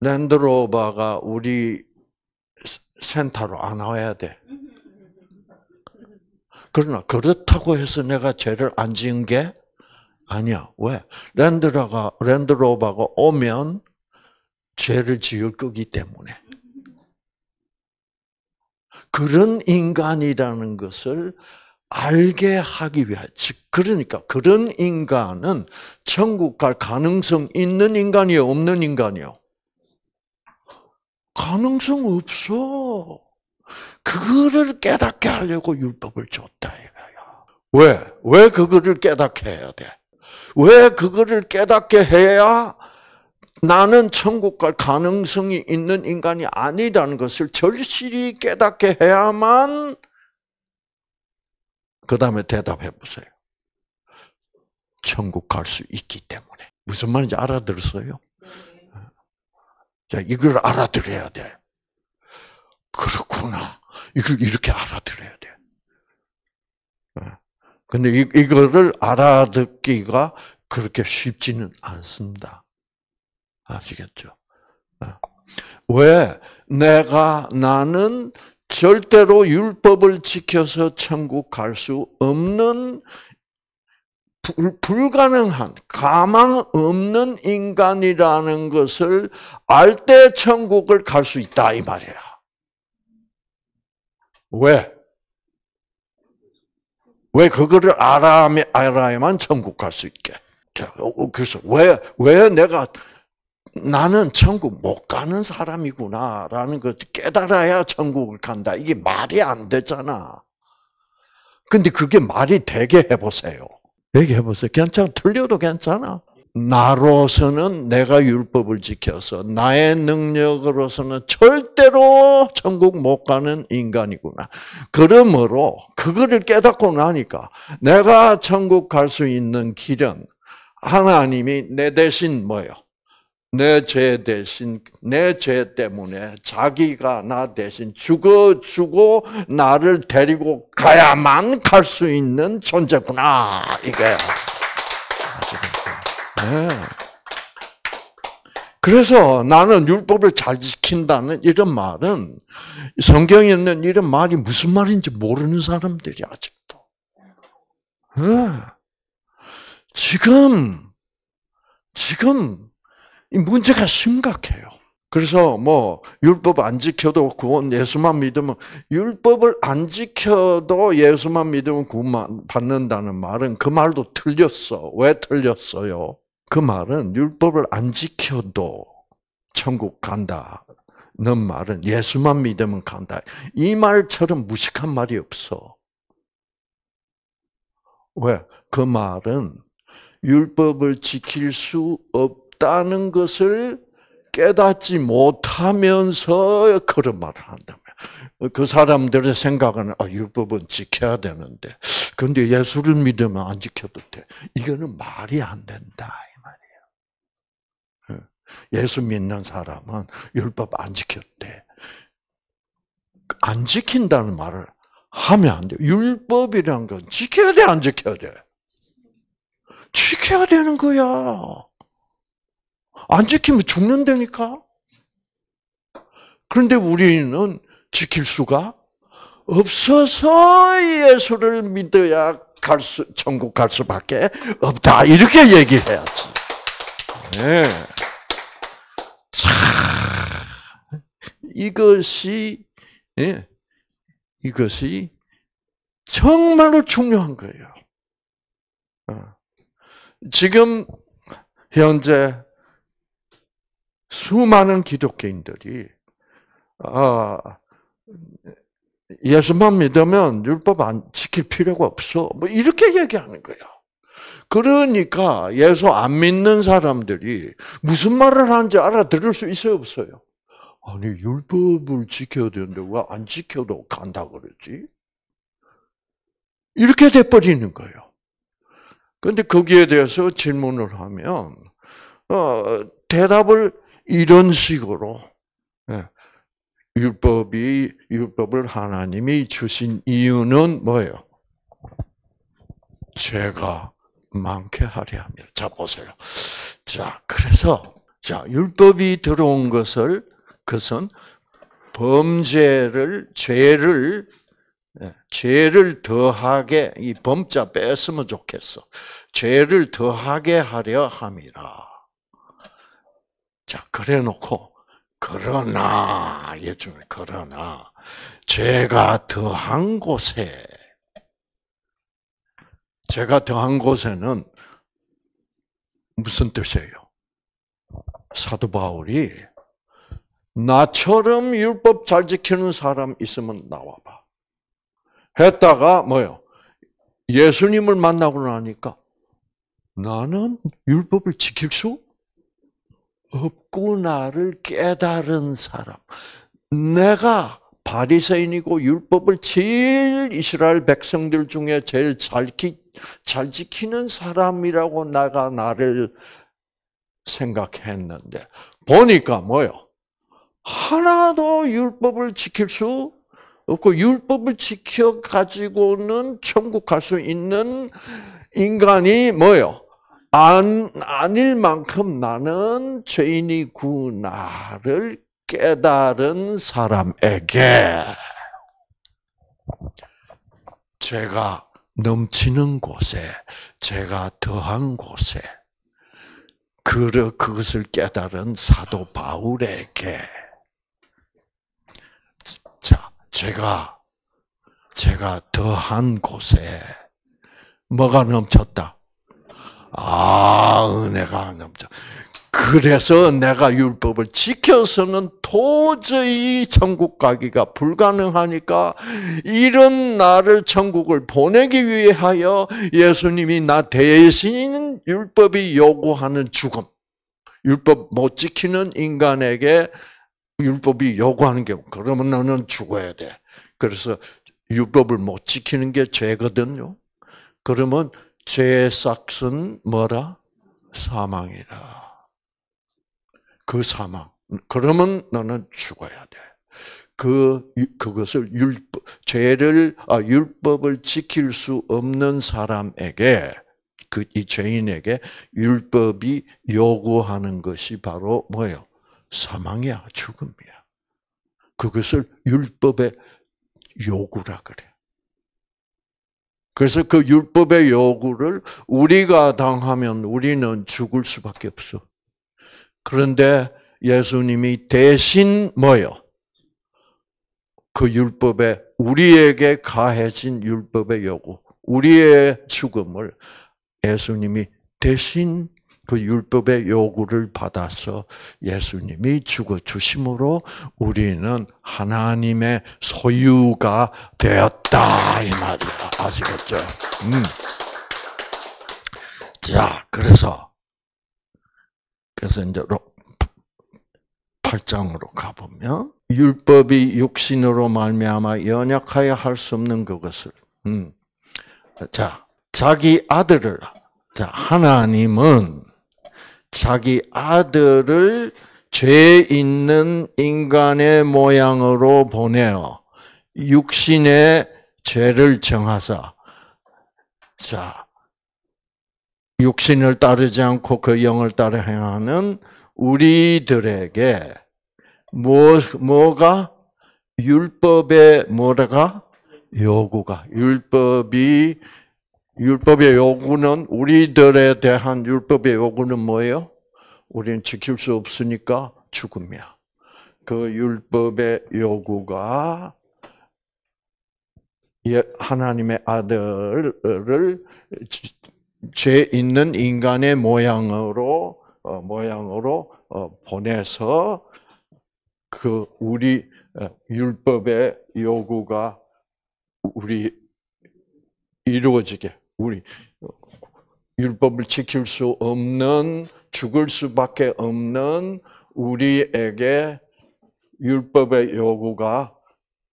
랜드로버가 우리 센터로 안 와야 돼. 그러나 그렇다고 해서 내가 죄를 안 지은 게 아니야. 왜? 랜드로가 랜드로버가 오면 죄를 지을 거기 때문에. 그런 인간이라는 것을 알게 하기 위해. 그러니까 그런 인간은 천국 갈 가능성 있는 인간이요, 없는 인간이요? 가능성 없어. 그거를 깨닫게 하려고 율법을 줬다 이거야. 왜? 왜 그거를 깨닫게 해야 돼? 왜 그거를 깨닫게 해야 나는 천국 갈 가능성이 있는 인간이 아니라는 것을 절실히 깨닫게 해야만 그 다음에 대답해 보세요. 천국 갈 수 있기 때문에. 무슨 말인지 알아들었어요? 자, 이걸 알아들어야 돼. 그렇구나. 이걸 이렇게 알아들어야 돼. 어. 근데 이, 이거를 알아듣기가 그렇게 쉽지는 않습니다. 아시겠죠? 어. 왜 내가 나는 절대로 율법을 지켜서 천국 갈 수 없는 불, 가능한 가망 없는 인간이라는 것을 알 때 천국을 갈 수 있다 이 말이야. 왜? 왜 그거를 알아야, 만 천국 갈 수 있게? 어, 어, 그래서 왜, 왜 내가 나는 천국 못 가는 사람이구나라는 걸 깨달아야 천국을 간다. 이게 말이 안 되잖아. 근데 그게 말이 되게 해보세요. 되게 해보세요. 괜찮아. 틀려도 괜찮아. 나로서는 내가 율법을 지켜서 나의 능력으로서는 절대로 천국 못 가는 인간이구나. 그러므로 그거를 깨닫고 나니까 내가 천국 갈 수 있는 길은 하나님이 내 대신 뭐요? 내죄 대신 내 죄 때문에 자기가 나 대신 죽어 주고 나를 데리고 가야만 갈 수 있는 존재구나 이거야. 네. 그래서 나는 율법을 잘 지킨다는 이런 말은 성경에 있는 이런 말이 무슨 말인지 모르는 사람들이 아직도. 네. 지금 지금 문제가 심각해요. 그래서 뭐 율법 안 지켜도 구원 예수만 믿으면 율법을 안 지켜도 예수만 믿으면 구원 받는다는 말은 그 말도 틀렸어. 왜 틀렸어요? 그 말은 율법을 안 지켜도 천국 간다는 말은 예수만 믿으면 간다. 이 말처럼 무식한 말이 없어. 왜? 그 말은 율법을 지킬 수 없, 있다는 것을 깨닫지 못하면서 그런 말을 한다면 그 사람들의 생각은 아, 율법은 지켜야 되는데 근데 예수를 믿으면 안 지켜도 돼. 이거는 말이 안 된다 이 말이에요. 예. 예수 믿는 사람은 율법 안 지켰대. 안 지킨다는 말을 하면 안 돼. 율법이란 건 지켜야 돼, 안 지켜야 돼? 지켜야 되는 거야. 안 지키면 죽는다니까? 그런데 우리는 지킬 수가 없어서 예수를 믿어야 갈 수, 천국 갈 수밖에 없다. 이렇게 얘기해야지. 네. 자, 이것이, 네. 이것이 정말로 중요한 거예요. 어. 지금 현재 수많은 기독교인들이 아, 예수만 믿으면 율법 안 지킬 필요가 없어. 뭐 이렇게 얘기하는 거예 그러니까 예수 안 믿는 사람들이 무슨 말을 하는지 알아들을 수 있어요, 없어요? 아니 율법을 지켜야 되는데 왜 안 지켜도 간다 그러지? 이렇게 돼 버리는 거예요. 그런데 거기에 대해서 질문을 하면 어, 대답을 이런 식으로 예, 율법이 율법을 하나님이 주신 이유는 뭐예요? 죄가 많게 하려 합니다. 자 보세요. 자 그래서 자 율법이 들어온 것을 그것은 범죄를 죄를 예, 죄를 더하게 이 범자 뺐으면 좋겠어. 죄를 더하게 하려 함이라. 자, 그래 놓고, 그러나, 예수님, 그러나, 제가 더한 곳에, 제가 더한 곳에는 무슨 뜻이에요? 사도 바울이 나처럼 율법 잘 지키는 사람 있으면 나와봐. 했다가 뭐요? 예수님을 만나고 나니까 나는 율법을 지킬 수 없구나를 깨달은 사람. 내가 바리새인이고 율법을 제일 이스라엘 백성들 중에 제일 잘, 기, 잘 지키는 사람이라고 내가 나를 생각했는데 보니까 뭐요? 하나도 율법을 지킬 수 없고 율법을 지켜 가지고는 천국 갈 수 있는 인간이 뭐요? 안, 아닐 만큼 나는 죄인이구나를 깨달은 사람에게 죄가 넘치는 곳에, 죄가 더한 곳에, 그러 그것을 깨달은 사도 바울에게 자, 죄가 죄가 더한 곳에 뭐가 넘쳤다? 아, 은혜가 넘쳐. 그래서 내가 율법을 지켜서는 도저히 천국 가기가 불가능하니까 이런 나를 천국을 보내기 위하여 예수님이 나 대신 율법이 요구하는 죽음, 율법 못 지키는 인간에게 율법이 요구하는 게 그러면 너는 죽어야 돼. 그래서 율법을 못 지키는 게 죄거든요. 그러면 죄의 싹은 뭐라? 사망이라. 그 사망. 그러면 너는 죽어야 돼. 그 그것을 율법 죄를 아 율법을 지킬 수 없는 사람에게 그이 죄인에게 율법이 요구하는 것이 바로 뭐예요? 사망이야, 죽음이야. 그것을 율법의 요구라 그래. 그래서 그 율법의 요구를 우리가 당하면 우리는 죽을 수밖에 없어. 그런데 예수님이 대신 뭐요? 그 율법에 우리에게 가해진 율법의 요구, 우리의 죽음을 예수님이 대신 그 율법의 요구를 받아서 예수님이 죽어 주심으로 우리는 하나님의 소유가 되었다 이 말이야. 아시겠죠? 음. 자, 그래서 그래서 이제 8장으로 가보면 율법이 육신으로 말미암아 연약하여 할 수 없는 그것을 음. 자, 자기 아들을 자, 하나님은 자기 아들을 죄 있는 인간의 모양으로 보내어 육신의 죄를 정하사 자 육신을 따르지 않고 그 영을 따라 행하는 우리들에게 뭐 뭐가 율법의 뭐라가 요구가 율법이 율법의 요구는 우리들에 대한 율법의 요구는 뭐예요? 우리는 지킬 수 없으니까 죽음이야. 그 율법의 요구가 예, 하나님의 아들을 죄 있는 인간의 모양으로 어, 모양으로 어, 보내서 그 우리 어, 율법의 요구가 우리 이루어지게 우리 율법을 지킬 수 없는 죽을 수밖에 없는 우리에게 율법의 요구가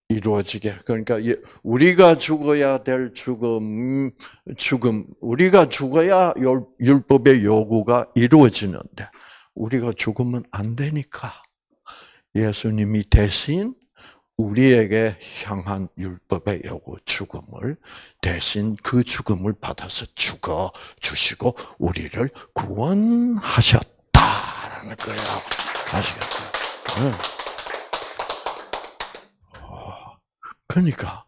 이루어지게. 그러니까 예, 우리가 죽어야 될 죽음, 죽음, 우리가 죽어야 율법의 요구가 이루어지는데 우리가 죽으면 안 되니까 예수님이 대신 우리에게 향한 율법의 요구 죽음을 대신 그 죽음을 받아서 죽어 주시고 우리를 구원하셨다라는 거예 아시겠죠? 네. 아, 그러니까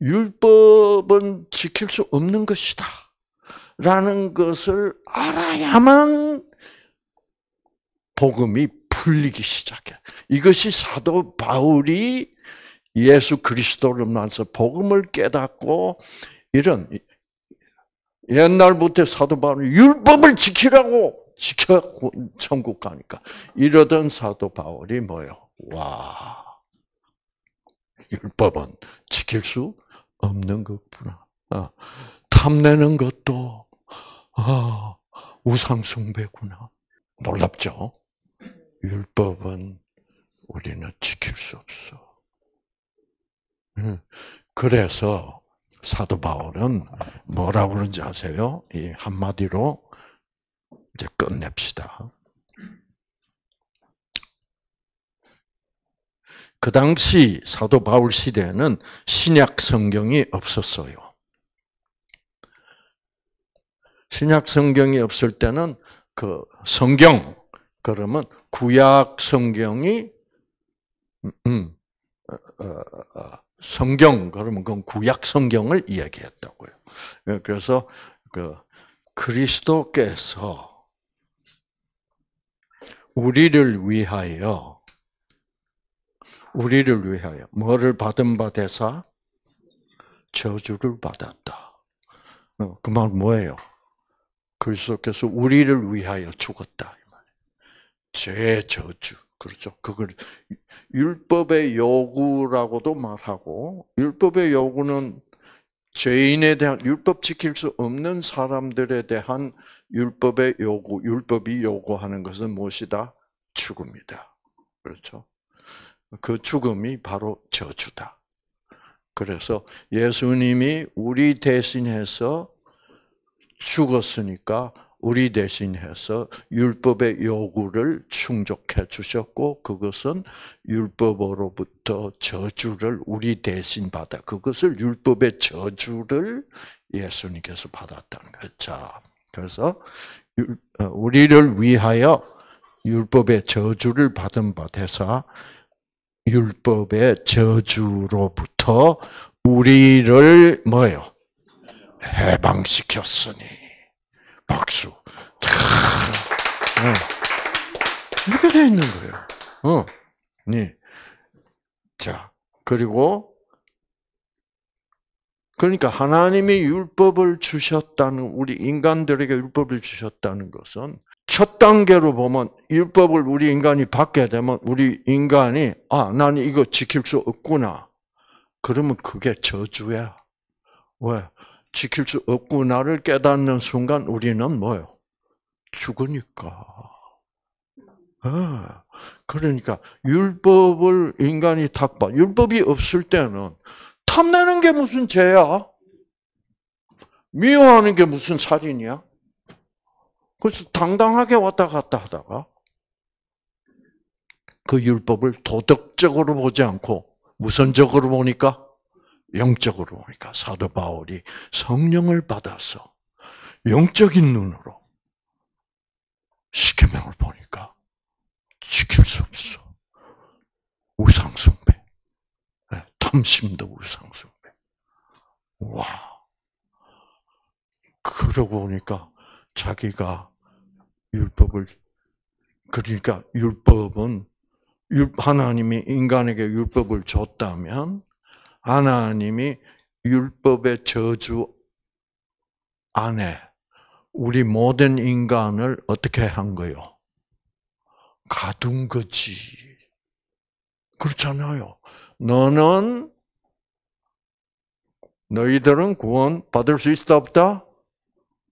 율법은 지킬 수 없는 것이다. 라는 것을 알아야만 복음이 풀리기 시작해. 이것이 사도 바울이 예수 그리스도를 만서 복음을 깨닫고 이런 옛날부터 사도 바울은 율법을 지키라고 지켜 천국 가니까 이러던 사도 바울이 뭐요? 와 율법은 지킬 수 없는 것구나. 아, 탐내는 것도 아, 우상숭배구나. 놀랍죠? 율법은 우리는 지킬 수 없어. 음, 그래서 사도 바울은 뭐라고 그런지 아세요? 이 한마디로 이제 끝냅시다. 그 당시 사도 바울 시대에는 신약 성경이 없었어요. 신약 성경이 없을 때는 그 성경, 그러면 구약 성경이 음, 음, 어, 어, 어, 성경 그러면 그 구약 성경을 이야기했다고요. 예, 그래서 그 그리스도께서 우리를 위하여 우리를 위하여 뭐를 받은 바 대사 저주를 받았다. 그 말 뭐예요? 그리스도께서 우리를 위하여 죽었다. 죄의 저주. 그렇죠. 그걸 율법의 요구라고도 말하고 율법의 요구는 죄인에 대한 율법 지킬 수 없는 사람들에 대한 율법의 요구, 율법이 요구하는 것은 무엇이다? 죽음이다. 그렇죠? 그 죽음이 바로 저주다. 그래서 예수님이 우리 대신해서 죽었으니까 우리 대신해서 율법의 요구를 충족해 주셨고 그것은 율법으로부터 저주를 우리 대신 받아 그것을 율법의 저주를 예수님께서 받았다는 거죠. 자, 그래서 어, 우리를 위하여 율법의 저주를 받은 바대사 율법의 저주로부터 우리를 뭐요? 해방시켰으니. 박수. 어. 이렇게 돼 있는 거예요. 어. 네. 자, 그리고, 그러니까 하나님이 율법을 주셨다는, 우리 인간들에게 율법을 주셨다는 것은 첫 단계로 보면 율법을 우리 인간이 받게 되면 우리 인간이, 아, 나는 이거 지킬 수 없구나. 그러면 그게 저주야. 왜? 지킬 수 없구나를 깨닫는 순간 우리는 뭐요? 죽으니까. 아, 그러니까 율법을 인간이 탁봐. 율법이 없을 때는 탐내는 게 무슨 죄야? 미워하는 게 무슨 살인이야? 그래서 당당하게 왔다 갔다 하다가 그 율법을 도덕적으로 보지 않고 무선적으로 보니까 영적으로 보니까 그러니까 사도 바울이 성령을 받아서 영적인 눈으로 시계명을 보니까 지킬 수 없어. 우상숭배. 예, 탐심도 우상숭배. 와. 그러고 보니까 자기가 율법을 그러니까 율법은 하나님이 인간에게 율법을 줬다면 하나님이 율법의 저주 안에 우리 모든 인간을 어떻게 한 거요? 가둔 거지. 그렇잖아요. 너는 너희들은 구원 받을 수 있다 없다?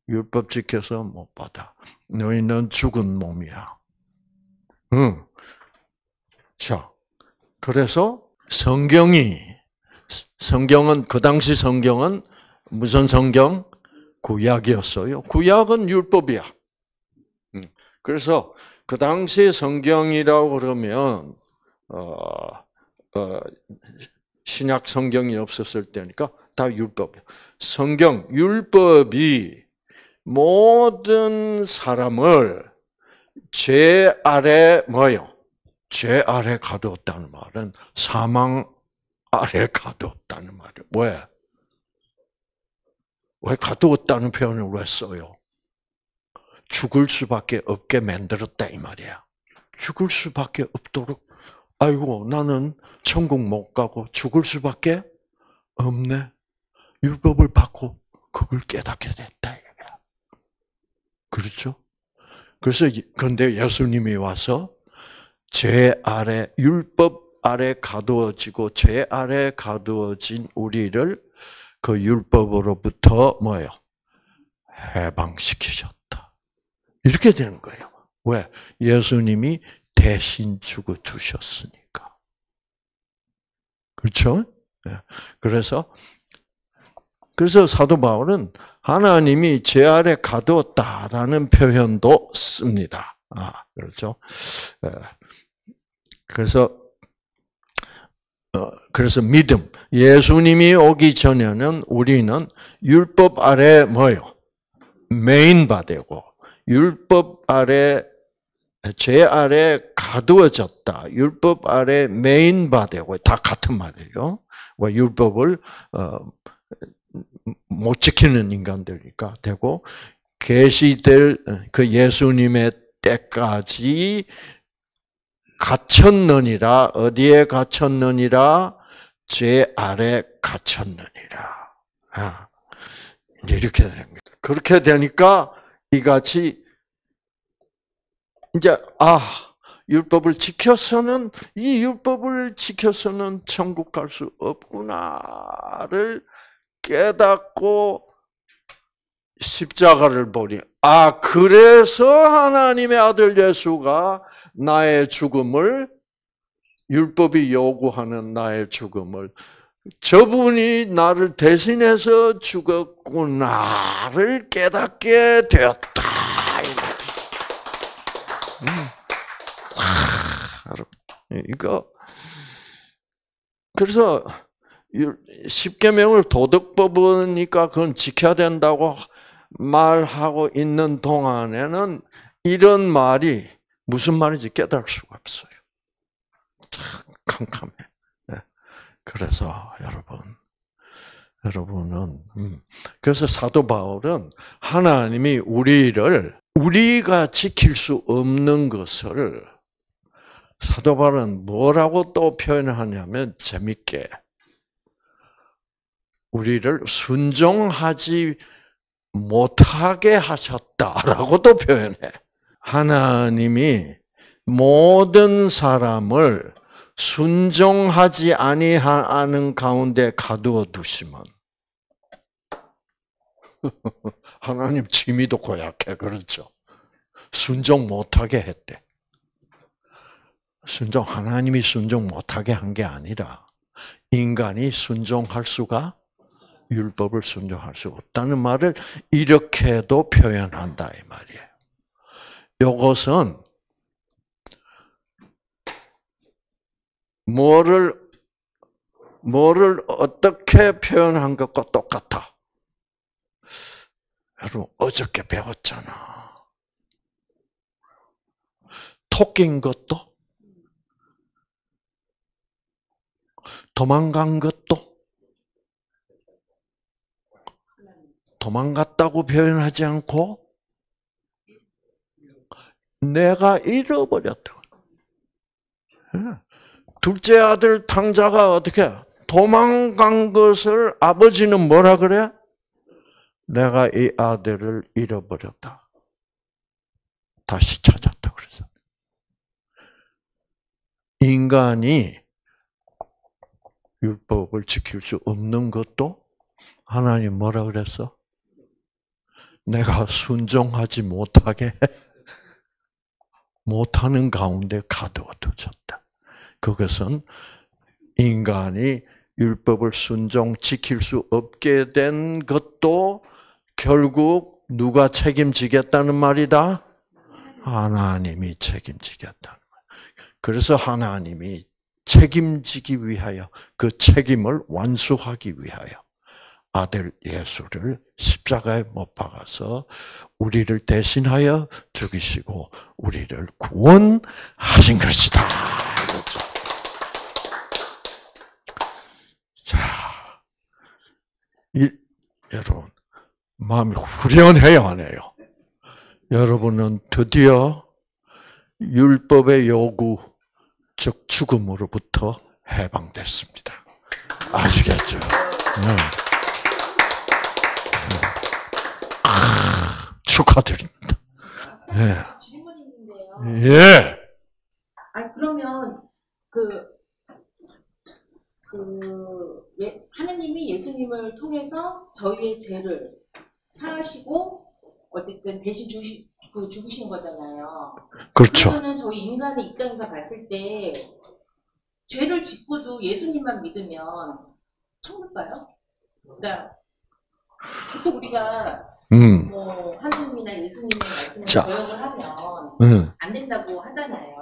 율법 지켜서 못 받아. 너희는 죽은 몸이야. 응. 자, 그래서 성경이 성경은 그 당시 성경은 무슨 성경? 구약이었어요. 구약은 율법이야. 음, 그래서 그 당시 성경이라고 그러면 어, 어, 신약 성경이 없었을 때니까 다 율법이야. 성경 율법이 모든 사람을 죄 아래 뭐요? 죄 아래 가두었다는 말은 사망 아래 가두었다는 말이에요. 왜? 왜 가두었다는 표현을 왜 써요? 죽을 수밖에 없게 만들었다 이 말이야. 죽을 수밖에 없도록 아이고 나는 천국 못 가고 죽을 수밖에 없네. 율법을 받고 그걸 깨닫게 됐다 이거야. 그렇죠? 그래서 그데 예수님이 와서 죄 아래 율법 아래 가두어지고 죄 아래 가두어진 우리를 그 율법으로부터 뭐예요? 해방시키셨다. 이렇게 되는 거예요. 왜? 예수님이 대신 죽어 주셨으니까. 그렇죠? 예. 그래서 그래서 사도 바울은 하나님이 제 아래 가두었다라는 표현도 씁니다. 아, 그렇죠? 예. 그래서 그래서 믿음. 예수님이 오기 전에는 우리는 율법 아래 뭐요? 메인바되고 율법 아래 제 아래 가두어졌다. 율법 아래 메인바되고 다 같은 말이에요. 왜 율법을 어, 못 지키는 인간들이니까 되고 계시될 그 예수님의 때까지 갇혔느니라 어디에 갇혔느니라 죄 아래 갇혔느니라. 아, 이제 이렇게 되는 거예요. 그렇게 되니까 이같이 이제 아 율법을 지켜서는 이 율법을 지켜서는 천국 갈 수 없구나를 깨닫고 십자가를 보니 아 그래서 하나님의 아들 예수가 나의 죽음을 율법이 요구하는 나의 죽음을 저분이 나를 대신해서 죽었구나를 깨닫게 되었다. 음. 아, 이거 그래서 십계명을 도덕법이니까 그건 지켜야 된다고 말하고 있는 동안에는 이런 말이 무슨 말인지 깨달을 수가 없어요. 캄캄해. 예. 그래서 여러분, 여러분은 음. 그래서 사도 바울은 하나님이 우리를 우리가 지킬 수 없는 것을 사도 바울은 뭐라고 또 표현하냐면 재밌게 우리를 순종하지 못하게 하셨다라고도 표현해. 하나님이 모든 사람을 순종하지 아니하는 가운데 가두어 두시면 <laughs> 하나님 취미도 고약해 그렇죠. 순종 못하게 했대. 순종 하나님이 순종 못하게 한 게 아니라 인간이 순종할 수가 율법을 순종할 수 없다는 말을 이렇게도 표현한다 이 말이에요. 이것은 뭐를 뭐를 어떻게 표현한 것과 똑같아. 여러분 어저께 배웠잖아. 토끼인 것도 도망간 것도 도망갔다고 표현하지 않고 내가 잃어버렸다. 고 둘째 아들 탕자가 어떻게 도망간 것을 아버지는 뭐라 그래? 내가 이 아들을 잃어버렸다. 다시 찾았다 그래서 인간이 율법을 지킬 수 없는 것도 하나님 뭐라 그랬어? 내가 순종하지 못하게 <laughs> 못하는 가운데 가두어 두셨다. 그것은 인간이 율법을 순종 지킬 수 없게 된 것도 결국 누가 책임지겠다는 말이다? 하나님이 책임지겠다는 말. 그래서 하나님이 책임지기 위하여 그 책임을 완수하기 위하여 아들 예수를 십자가에 못 박아서 우리를 대신하여 죽이시고 우리를 구원하신 것이다. 이, 여러분, 마음이 후련해야만 해요. 여러분은 드디어 율법의 요구, 즉 죽음으로부터 해방됐습니다. 아시겠죠? 네. 아, 축하드립니다. 네. 예. 질요 예. 아 그러면 그그 예, 하나님이 예수님을 통해서 저희의 죄를 사하시고 어쨌든 대신 주시, 그 죽으신 거잖아요. 그렇죠. 그는 저희 인간의 입장에서 봤을 때 죄를 짓고도 예수님만 믿으면 천국 가요? 그러니까 보통 우리가 음. 뭐하느님이나 예수님의 말씀을 거역을 하면 음. 안 된다고 하잖아요.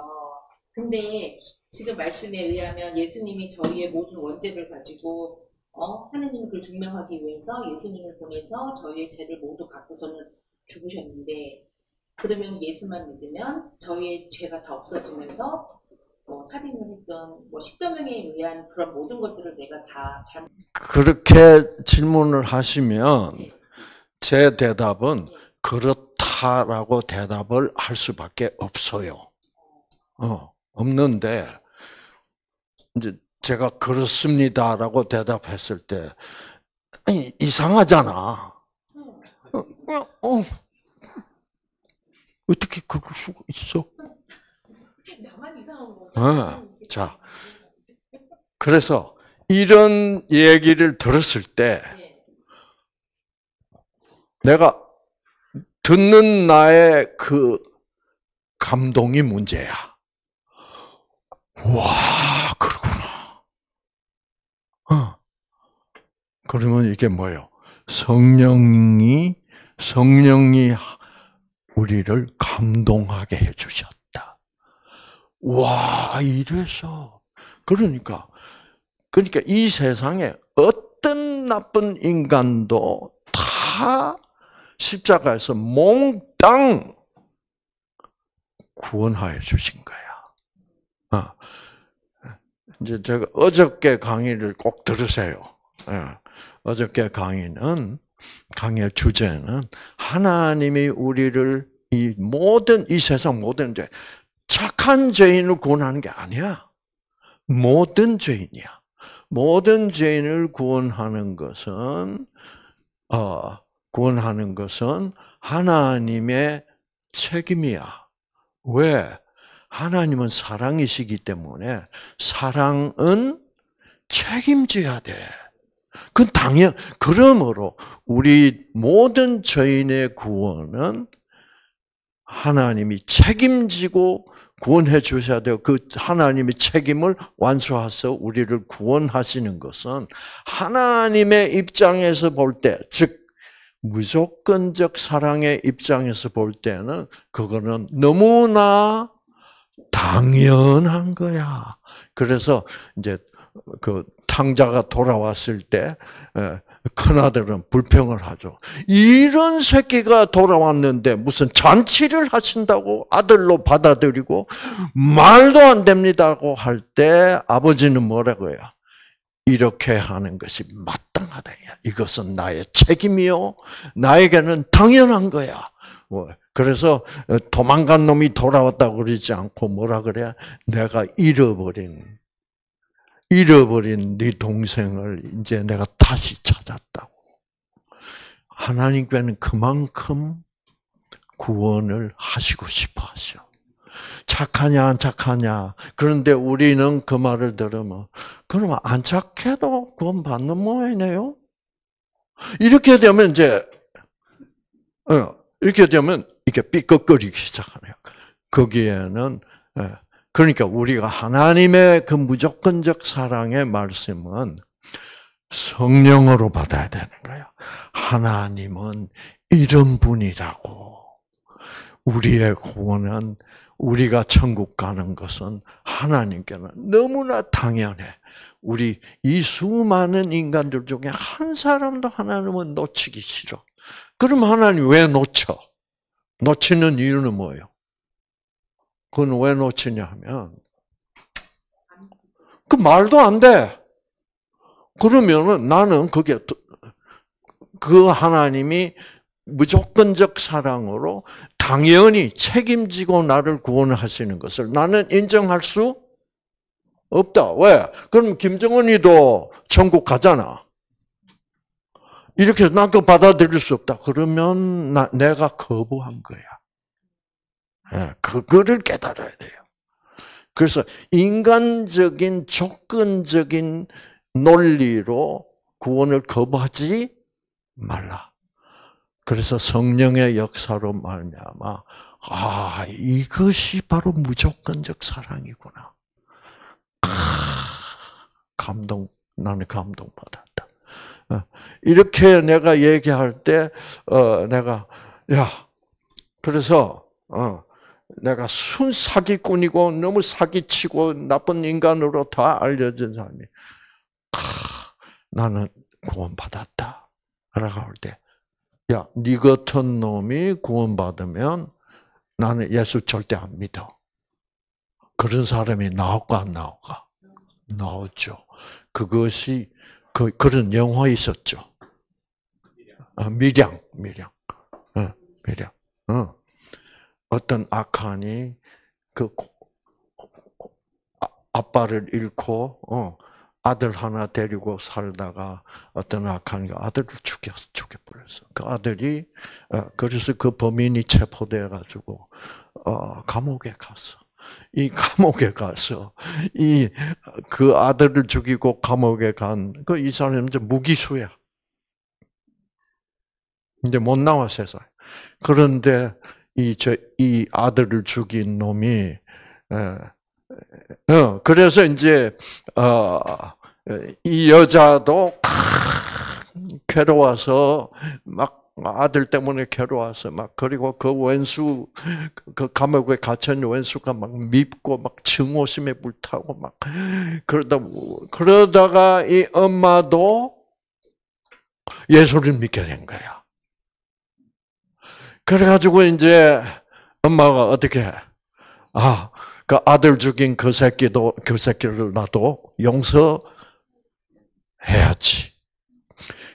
근데 지금 말씀에 의하면 예수님이 저희의 모든 원죄를 가지고 어? 하느님을 그 증명하기 위해서 예수님을 보내서 저희의 죄를 모두 갖고서는 죽으셨는데 그러면 예수만 믿으면 저희의 죄가 다 없어지면서 뭐 살인을 했던 뭐 십자명에 의한 그런 모든 것들을 내가 다 잘... 그렇게 질문을 하시면 네. 제 대답은 그렇다라고 대답을 할 수밖에 없어요. 어. 없는데 이제 제가 그렇습니다라고 대답했을 때 아니, 이상하잖아. 어, 어, 어떻게 그럴 수가 있어? 나만 이상한 거야. 어, 자, 그래서 이런 얘기를 들었을 때 네. 내가 듣는 나의 그 감동이 문제야. 와, 그렇구나. 어. 그러면 이게 뭐예요? 성령이, 성령이 우리를 감동하게 해주셨다. 와, 이래서. 그러니까, 그러니까 이 세상에 어떤 나쁜 인간도 다 십자가에서 몽땅 구원하여 주신 거야. 아, 이제 제가 어저께 강의를 꼭 들으세요. 예, 어저께 강의는 강의 주제는 하나님이 우리를 이 모든 이 세상 모든 죄 착한 죄인을 구원하는 게 아니야. 모든 죄인이야. 모든 죄인을 구원하는 것은 어, 구원하는 것은 하나님의 책임이야. 왜? 하나님은 사랑이시기 때문에 사랑은 책임져야 돼. 그 당연, 그러므로 우리 모든 죄인의 구원은 하나님이 책임지고 구원해 주셔야 돼요. 그 하나님의 책임을 완수하서 우리를 구원하시는 것은 하나님의 입장에서 볼 때, 즉, 무조건적 사랑의 입장에서 볼 때는 그거는 너무나 당연한 거야. 그래서 이제 그 탕자가 돌아왔을 때 큰아들은 불평을 하죠. 이런 새끼가 돌아왔는데 무슨 잔치를 하신다고 아들로 받아들이고 말도 안 됩니다고 할 때 아버지는 뭐라고 해요? 이렇게 하는 것이 마땅하다. 이것은 나의 책임이요. 나에게는 당연한 거야. 뭐 그래서 어, 도망간 놈이 돌아왔다고 그러지 않고 뭐라 그래? 야 내가 잃어버린 잃어버린 네 동생을 이제 내가 다시 찾았다고. 하나님께는 그만큼 구원을 하시고 싶어 하셔. 착하냐 안 착하냐. 그런데 우리는 그 말을 들으면 그러면 안 착해도 구원 받는 모양이네요. 이렇게 되면 이제 어, 이렇게 되면 이렇게 삐걱거리기 시작하면 거기에는 예, 그러니까 우리가 하나님의 그 무조건적 사랑의 말씀은 성령으로 받아야 되는 거야. 하나님은 이런 분이라고. 우리의 구원은 우리가 천국 가는 것은 하나님께는 너무나 당연해. 우리 이 수많은 인간들 중에 한 사람도 하나님은 놓치기 싫어. 그럼 하나님 왜 놓쳐? 놓치는 이유는 뭐예요? 그건 왜 놓치냐 하면 그 말도 안 돼. 그러면은 나는 그게 그 하나님이 무조건적 사랑으로 당연히 책임지고 나를 구원하시는 것을 나는 인정할 수 없다. 왜? 그럼 김정은이도 천국 가잖아. 이렇게 해서 난그 받아들일 수 없다. 그러면 나, 내가 거부한 거야. 예, 그거를 깨달아야 돼요. 그래서 인간적인 조건적인 논리로 구원을 거부하지 말라. 그래서 성령의 역사로 말미암아 아 이것이 바로 무조건적 사랑이구나. 아, 감동 나는 감동 받았다. 이렇게 내가 얘기할 때, 어, 내가, 야, 그래서, 어, 내가 순 사기꾼이고 너무 사기치고 나쁜 인간으로 다 알려진 사람이, 캬, 나는 구원받았다. 라고 할 때, 야, 니 같은 놈이 구원받으면 나는 예수 절대 안 믿어. 그런 사람이 나올까 안 나올까? 나오죠. 그것이 그, 그런 영화 있었죠. 미량, 미량, 미량. 어. 어, 어. 떤 악한이 그 아, 아빠를 잃고 어, 아들 하나 데리고 살다가 어떤 악한이 아들을 죽여 죽여버렸어. 그 아들이 그래서 그 범인이 체포돼 가지고 감옥에 갔어. 이 감옥에 가서 이그 아들을 죽이고 감옥에 간 그이 사람 이제 무기수야. 이제 못 나와 세상. 그런데 이 저 이 아들을 죽인 놈이 어 그래서 이제 어이 여자도 괴로워서 막 아들 때문에 괴로워서 막 그리고 그 원수 그 감옥에 갇힌 원수가 막 밉고 막 증오심에 불타고 막 그러다 그러다가 이 엄마도 예수를 믿게 된 거야. 그래가지고 이제 엄마가 어떻게 아그 아들 죽인 그 새끼도 그 새끼를 나도 용서해야지.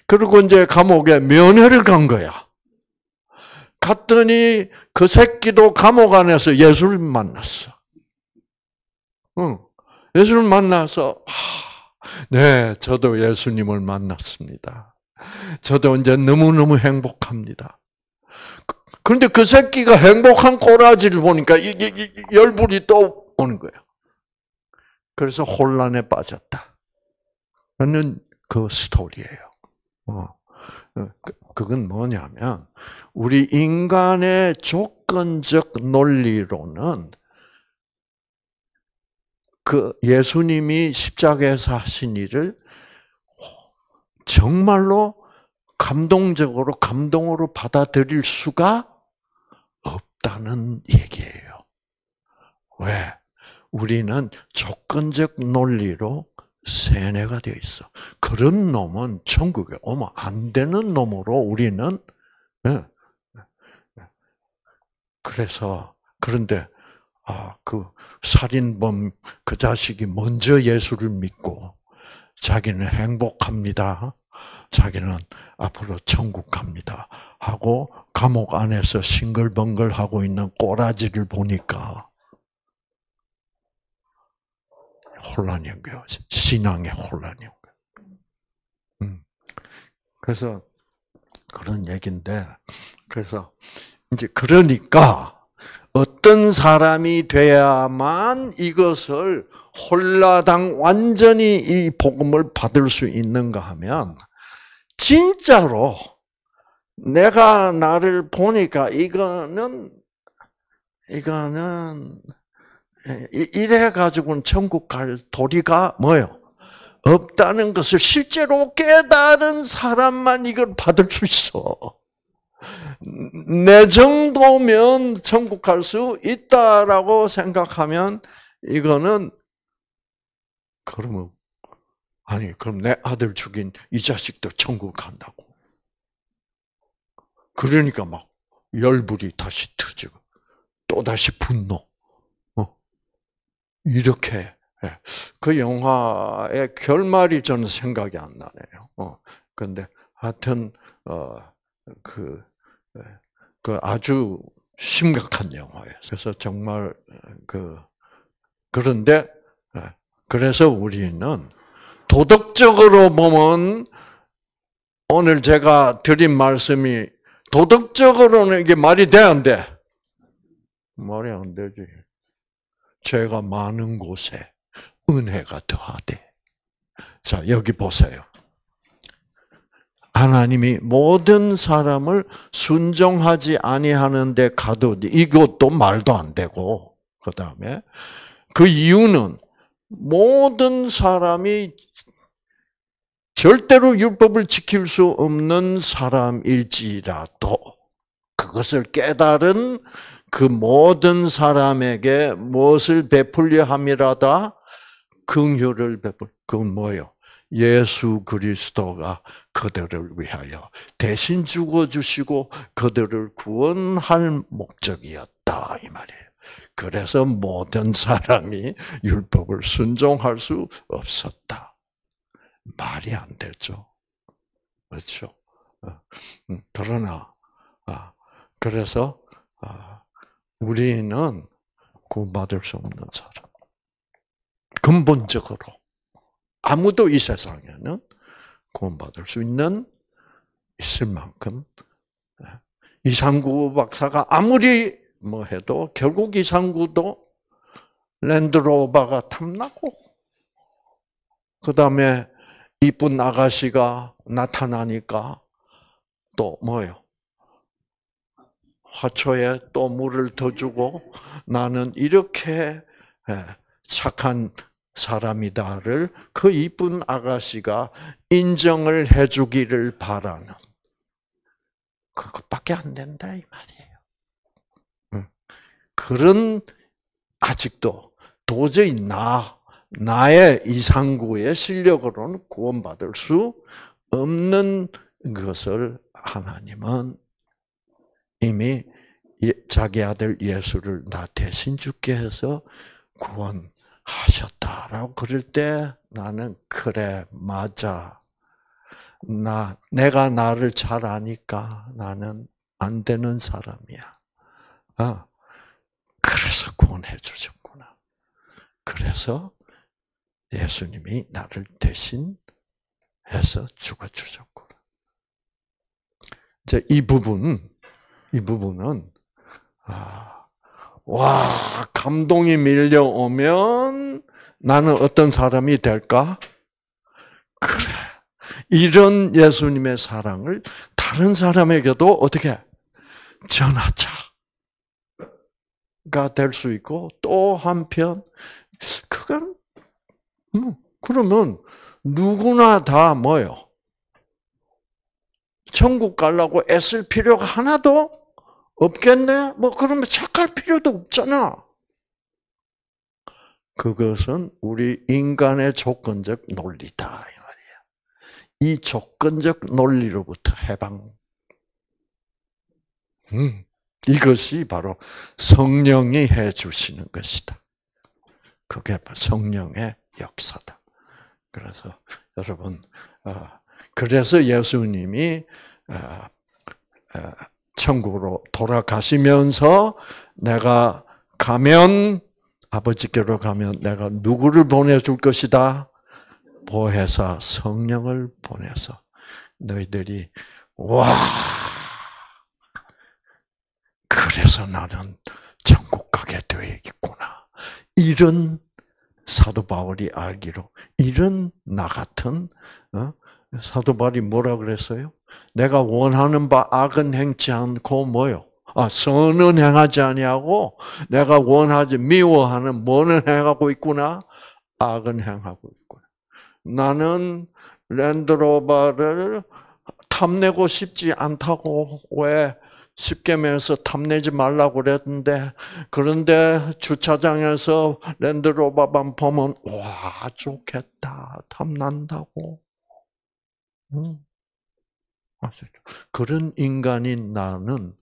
그리고 이제 감옥에 면회를 간 거야. 갔더니 그 새끼도 감옥 안에서 예수를 만났어. 응. 예수를 만나서, 아, 네, 저도 예수님을 만났습니다. 저도 이제 너무너무 행복합니다. 그, 그런데 그 새끼가 행복한 꼬라지를 보니까 이, 이, 이, 열불이 또 오는 거예요. 그래서 혼란에 빠졌다. 라는 그 스토리예요. 어. 어 그, 그건 뭐냐면 우리 인간의 조건적 논리로는 그 예수님이 십자가에서 하신 일을 정말로 감동적으로 감동으로 받아들일 수가 없다는 얘기예요. 왜? 우리는 조건적 논리로 세뇌가 되어 있어. 그런 놈은 천국에 오면 안 되는 놈으로 우리는 예, 예. 그래서 그런데 아그 살인범 그 자식이 먼저 예수를 믿고 자기는 행복합니다. 자기는 앞으로 천국 갑니다. 하고 감옥 안에서 싱글벙글 하고 있는 꼬라지를 보니까 혼란이 온 거예요. 신앙의 혼란이 온 거예요. 음. 그래서 그런 얘기인데 그래서 이제 그러니까 어떤 사람이 돼야만 이것을 홀라당 완전히 이 복음을 받을 수 있는가 하면 진짜로 내가 나를 보니까 이거는 이거는 예, 이래 가지고는 천국 갈 도리가 뭐요? 없다는 것을 실제로 깨달은 사람만 이걸 받을 수 있어. 내 정도면 천국 갈 수 있다라고 생각하면 이거는 그러면 아니 그럼 내 아들 죽인 이 자식도 천국 간다고. 그러니까 막 열불이 다시 터지고 또 다시 분노. 이렇게 예. 그 영화의 결말이 저는 생각이 안 나네요. 어. 근데 하여튼 어그 예. 그 아주 심각한 영화예요. 그래서 정말 그 그런데 예. 그래서 우리는 도덕적으로 보면 오늘 제가 드린 말씀이 도덕적으로는 이게 말이 돼안 돼? 말이 안 되지. 죄가 많은 곳에 은혜가 더하되. 자, 여기 보세요. 하나님이 모든 사람을 순종하지 아니하는데 가도 이것도 말도 안 되고 그 다음에 그 이유는 모든 사람이 절대로 율법을 지킬 수 없는 사람일지라도 그것을 깨달은 그 모든 사람에게 무엇을 베풀려 함이라다? 긍휼을 베풀. 그건 뭐예요? 예수 그리스도가 그들을 위하여 대신 죽어 주시고 그들을 구원할 목적이었다 이 말이에요. 그래서 모든 사람이 율법을 순종할 수 없었다. 말이 안 되죠. 그렇죠. 어, 음, 그러나 아, 그래서 아, 우리는 구원받을 수 없는 사람. 근본적으로 아무도 이 세상에는 구원받을 수 있는 있을 만큼 네. 이상구 박사가 아무리 뭐 해도 결국 이상구도 랜드로버가 탐나고 그 다음에 이쁜 아가씨가 나타나니까 또뭐요 화초에 또 물을 더 주고 나는 이렇게 예, 착한 사람이다를 그 이쁜 아가씨가 인정을 해주기를 바라는 그것밖에 안 된다 이 말이에요. 음, 그런 아직도 도저히 나 나의 이상구의 실력으로는 구원받을 수 없는 것을 하나님은 이미 예, 자기 아들 예수를 나 대신 죽게 해서 구원하셨다라고 그럴 때 나는 그래 맞아 나 내가 나를 잘 아니까 나는 안 되는 사람이야. 아 그래서 구원해 주셨구나. 그래서 예수님이 나를 대신 해서 죽어 주셨구나. 이제 이 부분 이 부분은 아, 와 감동이 밀려오면 나는 어떤 사람이 될까? 그래 이런 예수님의 사랑을 다른 사람에게도 어떻게 전하자가 될 수 있고 또 한편 그건 음, 그러면 누구나 다 뭐요? 천국 가려고 애쓸 필요가 하나도 없겠네? 뭐 그러면 착할 필요도 없잖아. 그것은 우리 인간의 조건적 논리다 이 말이야. 이 조건적 논리로부터 해방. 음, 이것이 바로 성령이 해 주시는 것이다. 그게 성령의 역사다. 그래서 여러분 아, 그래서 예수님이 아, 아, 천국으로 돌아가시면서 내가 가면 아버지께로 가면 내가 누구를 보내줄 것이다? 보혜사 성령을 보내서 너희들이 와 그래서 나는 천국 가게 되겠구나 이런 사도 바울이 알기로 이런 나 같은 어? 사도 바울이 뭐라 그랬어요? 내가 원하는 바 악은 행치 않고 뭐요? 아, 선은 행하지 아니하고 내가 원하지 미워하는 뭐는 행하고 있구나. 악은 행하고 있구나. 나는 랜드로버를 탐내고 싶지 않다고 왜 십계명에서 탐내지 말라고 그랬는데 그런데 주차장에서 랜드로버만 보면 와 좋겠다 탐난다고. 응. 그런 인간인 나는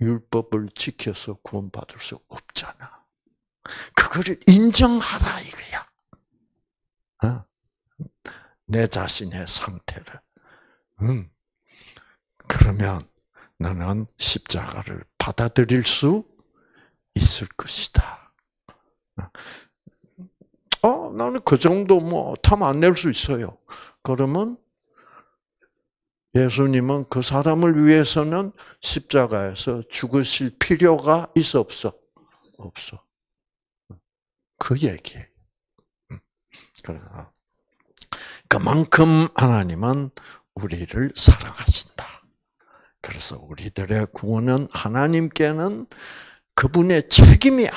율법을 지켜서 구원받을 수 없잖아. 그거를 인정하라 이거야. 어? 내 자신의 상태를. 음. 그러면 나는 십자가를 받아들일 수 있을 것이다. 어, 어 나는 그 정도 뭐 탐안낼 수 있어요. 그러면 예수님은 그 사람을 위해서는 십자가에서 죽으실 필요가 있어 없어? 없어. 그 얘기예요. 그만큼 하나님은 우리를 사랑하신다. 그래서 우리들의 구원은 하나님께는 그분의 책임이야.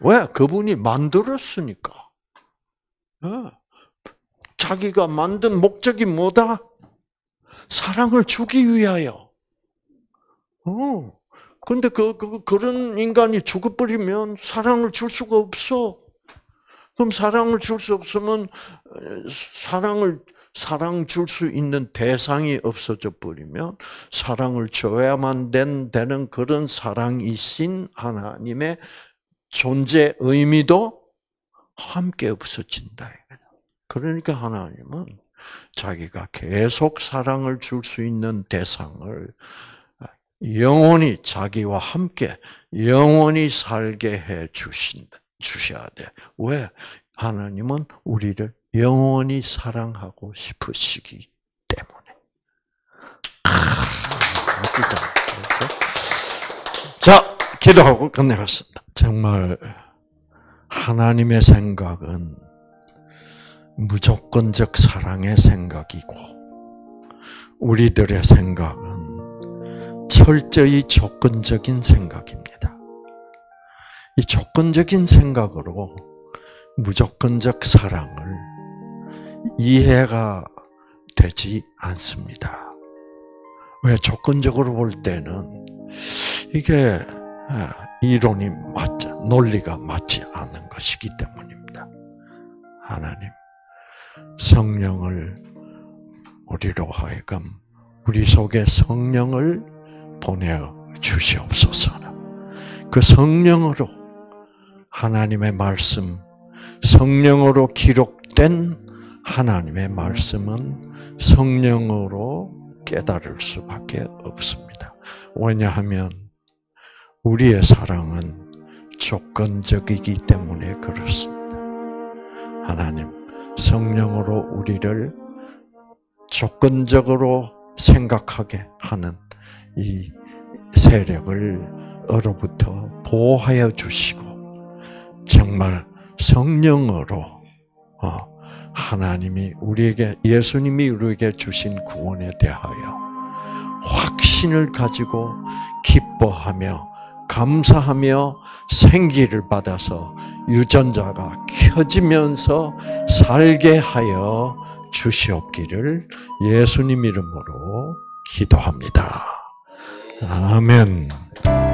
왜? 그분이 만들었으니까. 자기가 만든 목적이 뭐다? 사랑을 주기 위하여. 어. 근데 그, 그, 그런 인간이 죽어버리면 사랑을 줄 수가 없어. 그럼 사랑을 줄 수 없으면 어, 사랑을 사랑 줄 수 있는 대상이 없어져 버리면 사랑을 줘야만 된, 되는 그런 사랑이신 하나님의 존재 의미도 함께 없어진다. 그러니까 하나님은 자기가 계속 사랑을 줄 수 있는 대상을 영원히 자기와 함께 영원히 살게 해주신 주셔야 돼. 왜? 하나님은 우리를 영원히 사랑하고 싶으시기 때문에. 아, 자, 기도하고 끝내겠습니다. 정말 하나님의 생각은 무조건적 사랑의 생각이고 우리들의 생각은 철저히 조건적인 생각입니다. 이 조건적인 생각으로 무조건적 사랑을 이해가 되지 않습니다. 왜 조건적으로 볼 때는 이게 아, 이론이 맞지, 논리가 맞지 않는 것이기 때문입니다. 하나님. 성령을 우리로 하여금 우리 속에 성령을 보내어 주시옵소서. 그 성령으로 하나님의 말씀, 성령으로 기록된 하나님의 말씀은 성령으로 깨달을 수밖에 없습니다. 왜냐하면 우리의 사랑은 조건적이기 때문에 그렇습니다. 하나님, 성령으로 우리를 조건적으로 생각하게 하는 이 세력을 어로부터 보호하여 주시고 정말 성령으로 어, 하나님이 우리에게 예수님이 우리에게 주신 구원에 대하여 확신을 가지고 기뻐하며 감사하며 생기를 받아서 유전자가 켜지면서 살게 하여 주시옵기를 예수님 이름으로 기도합니다. 아멘.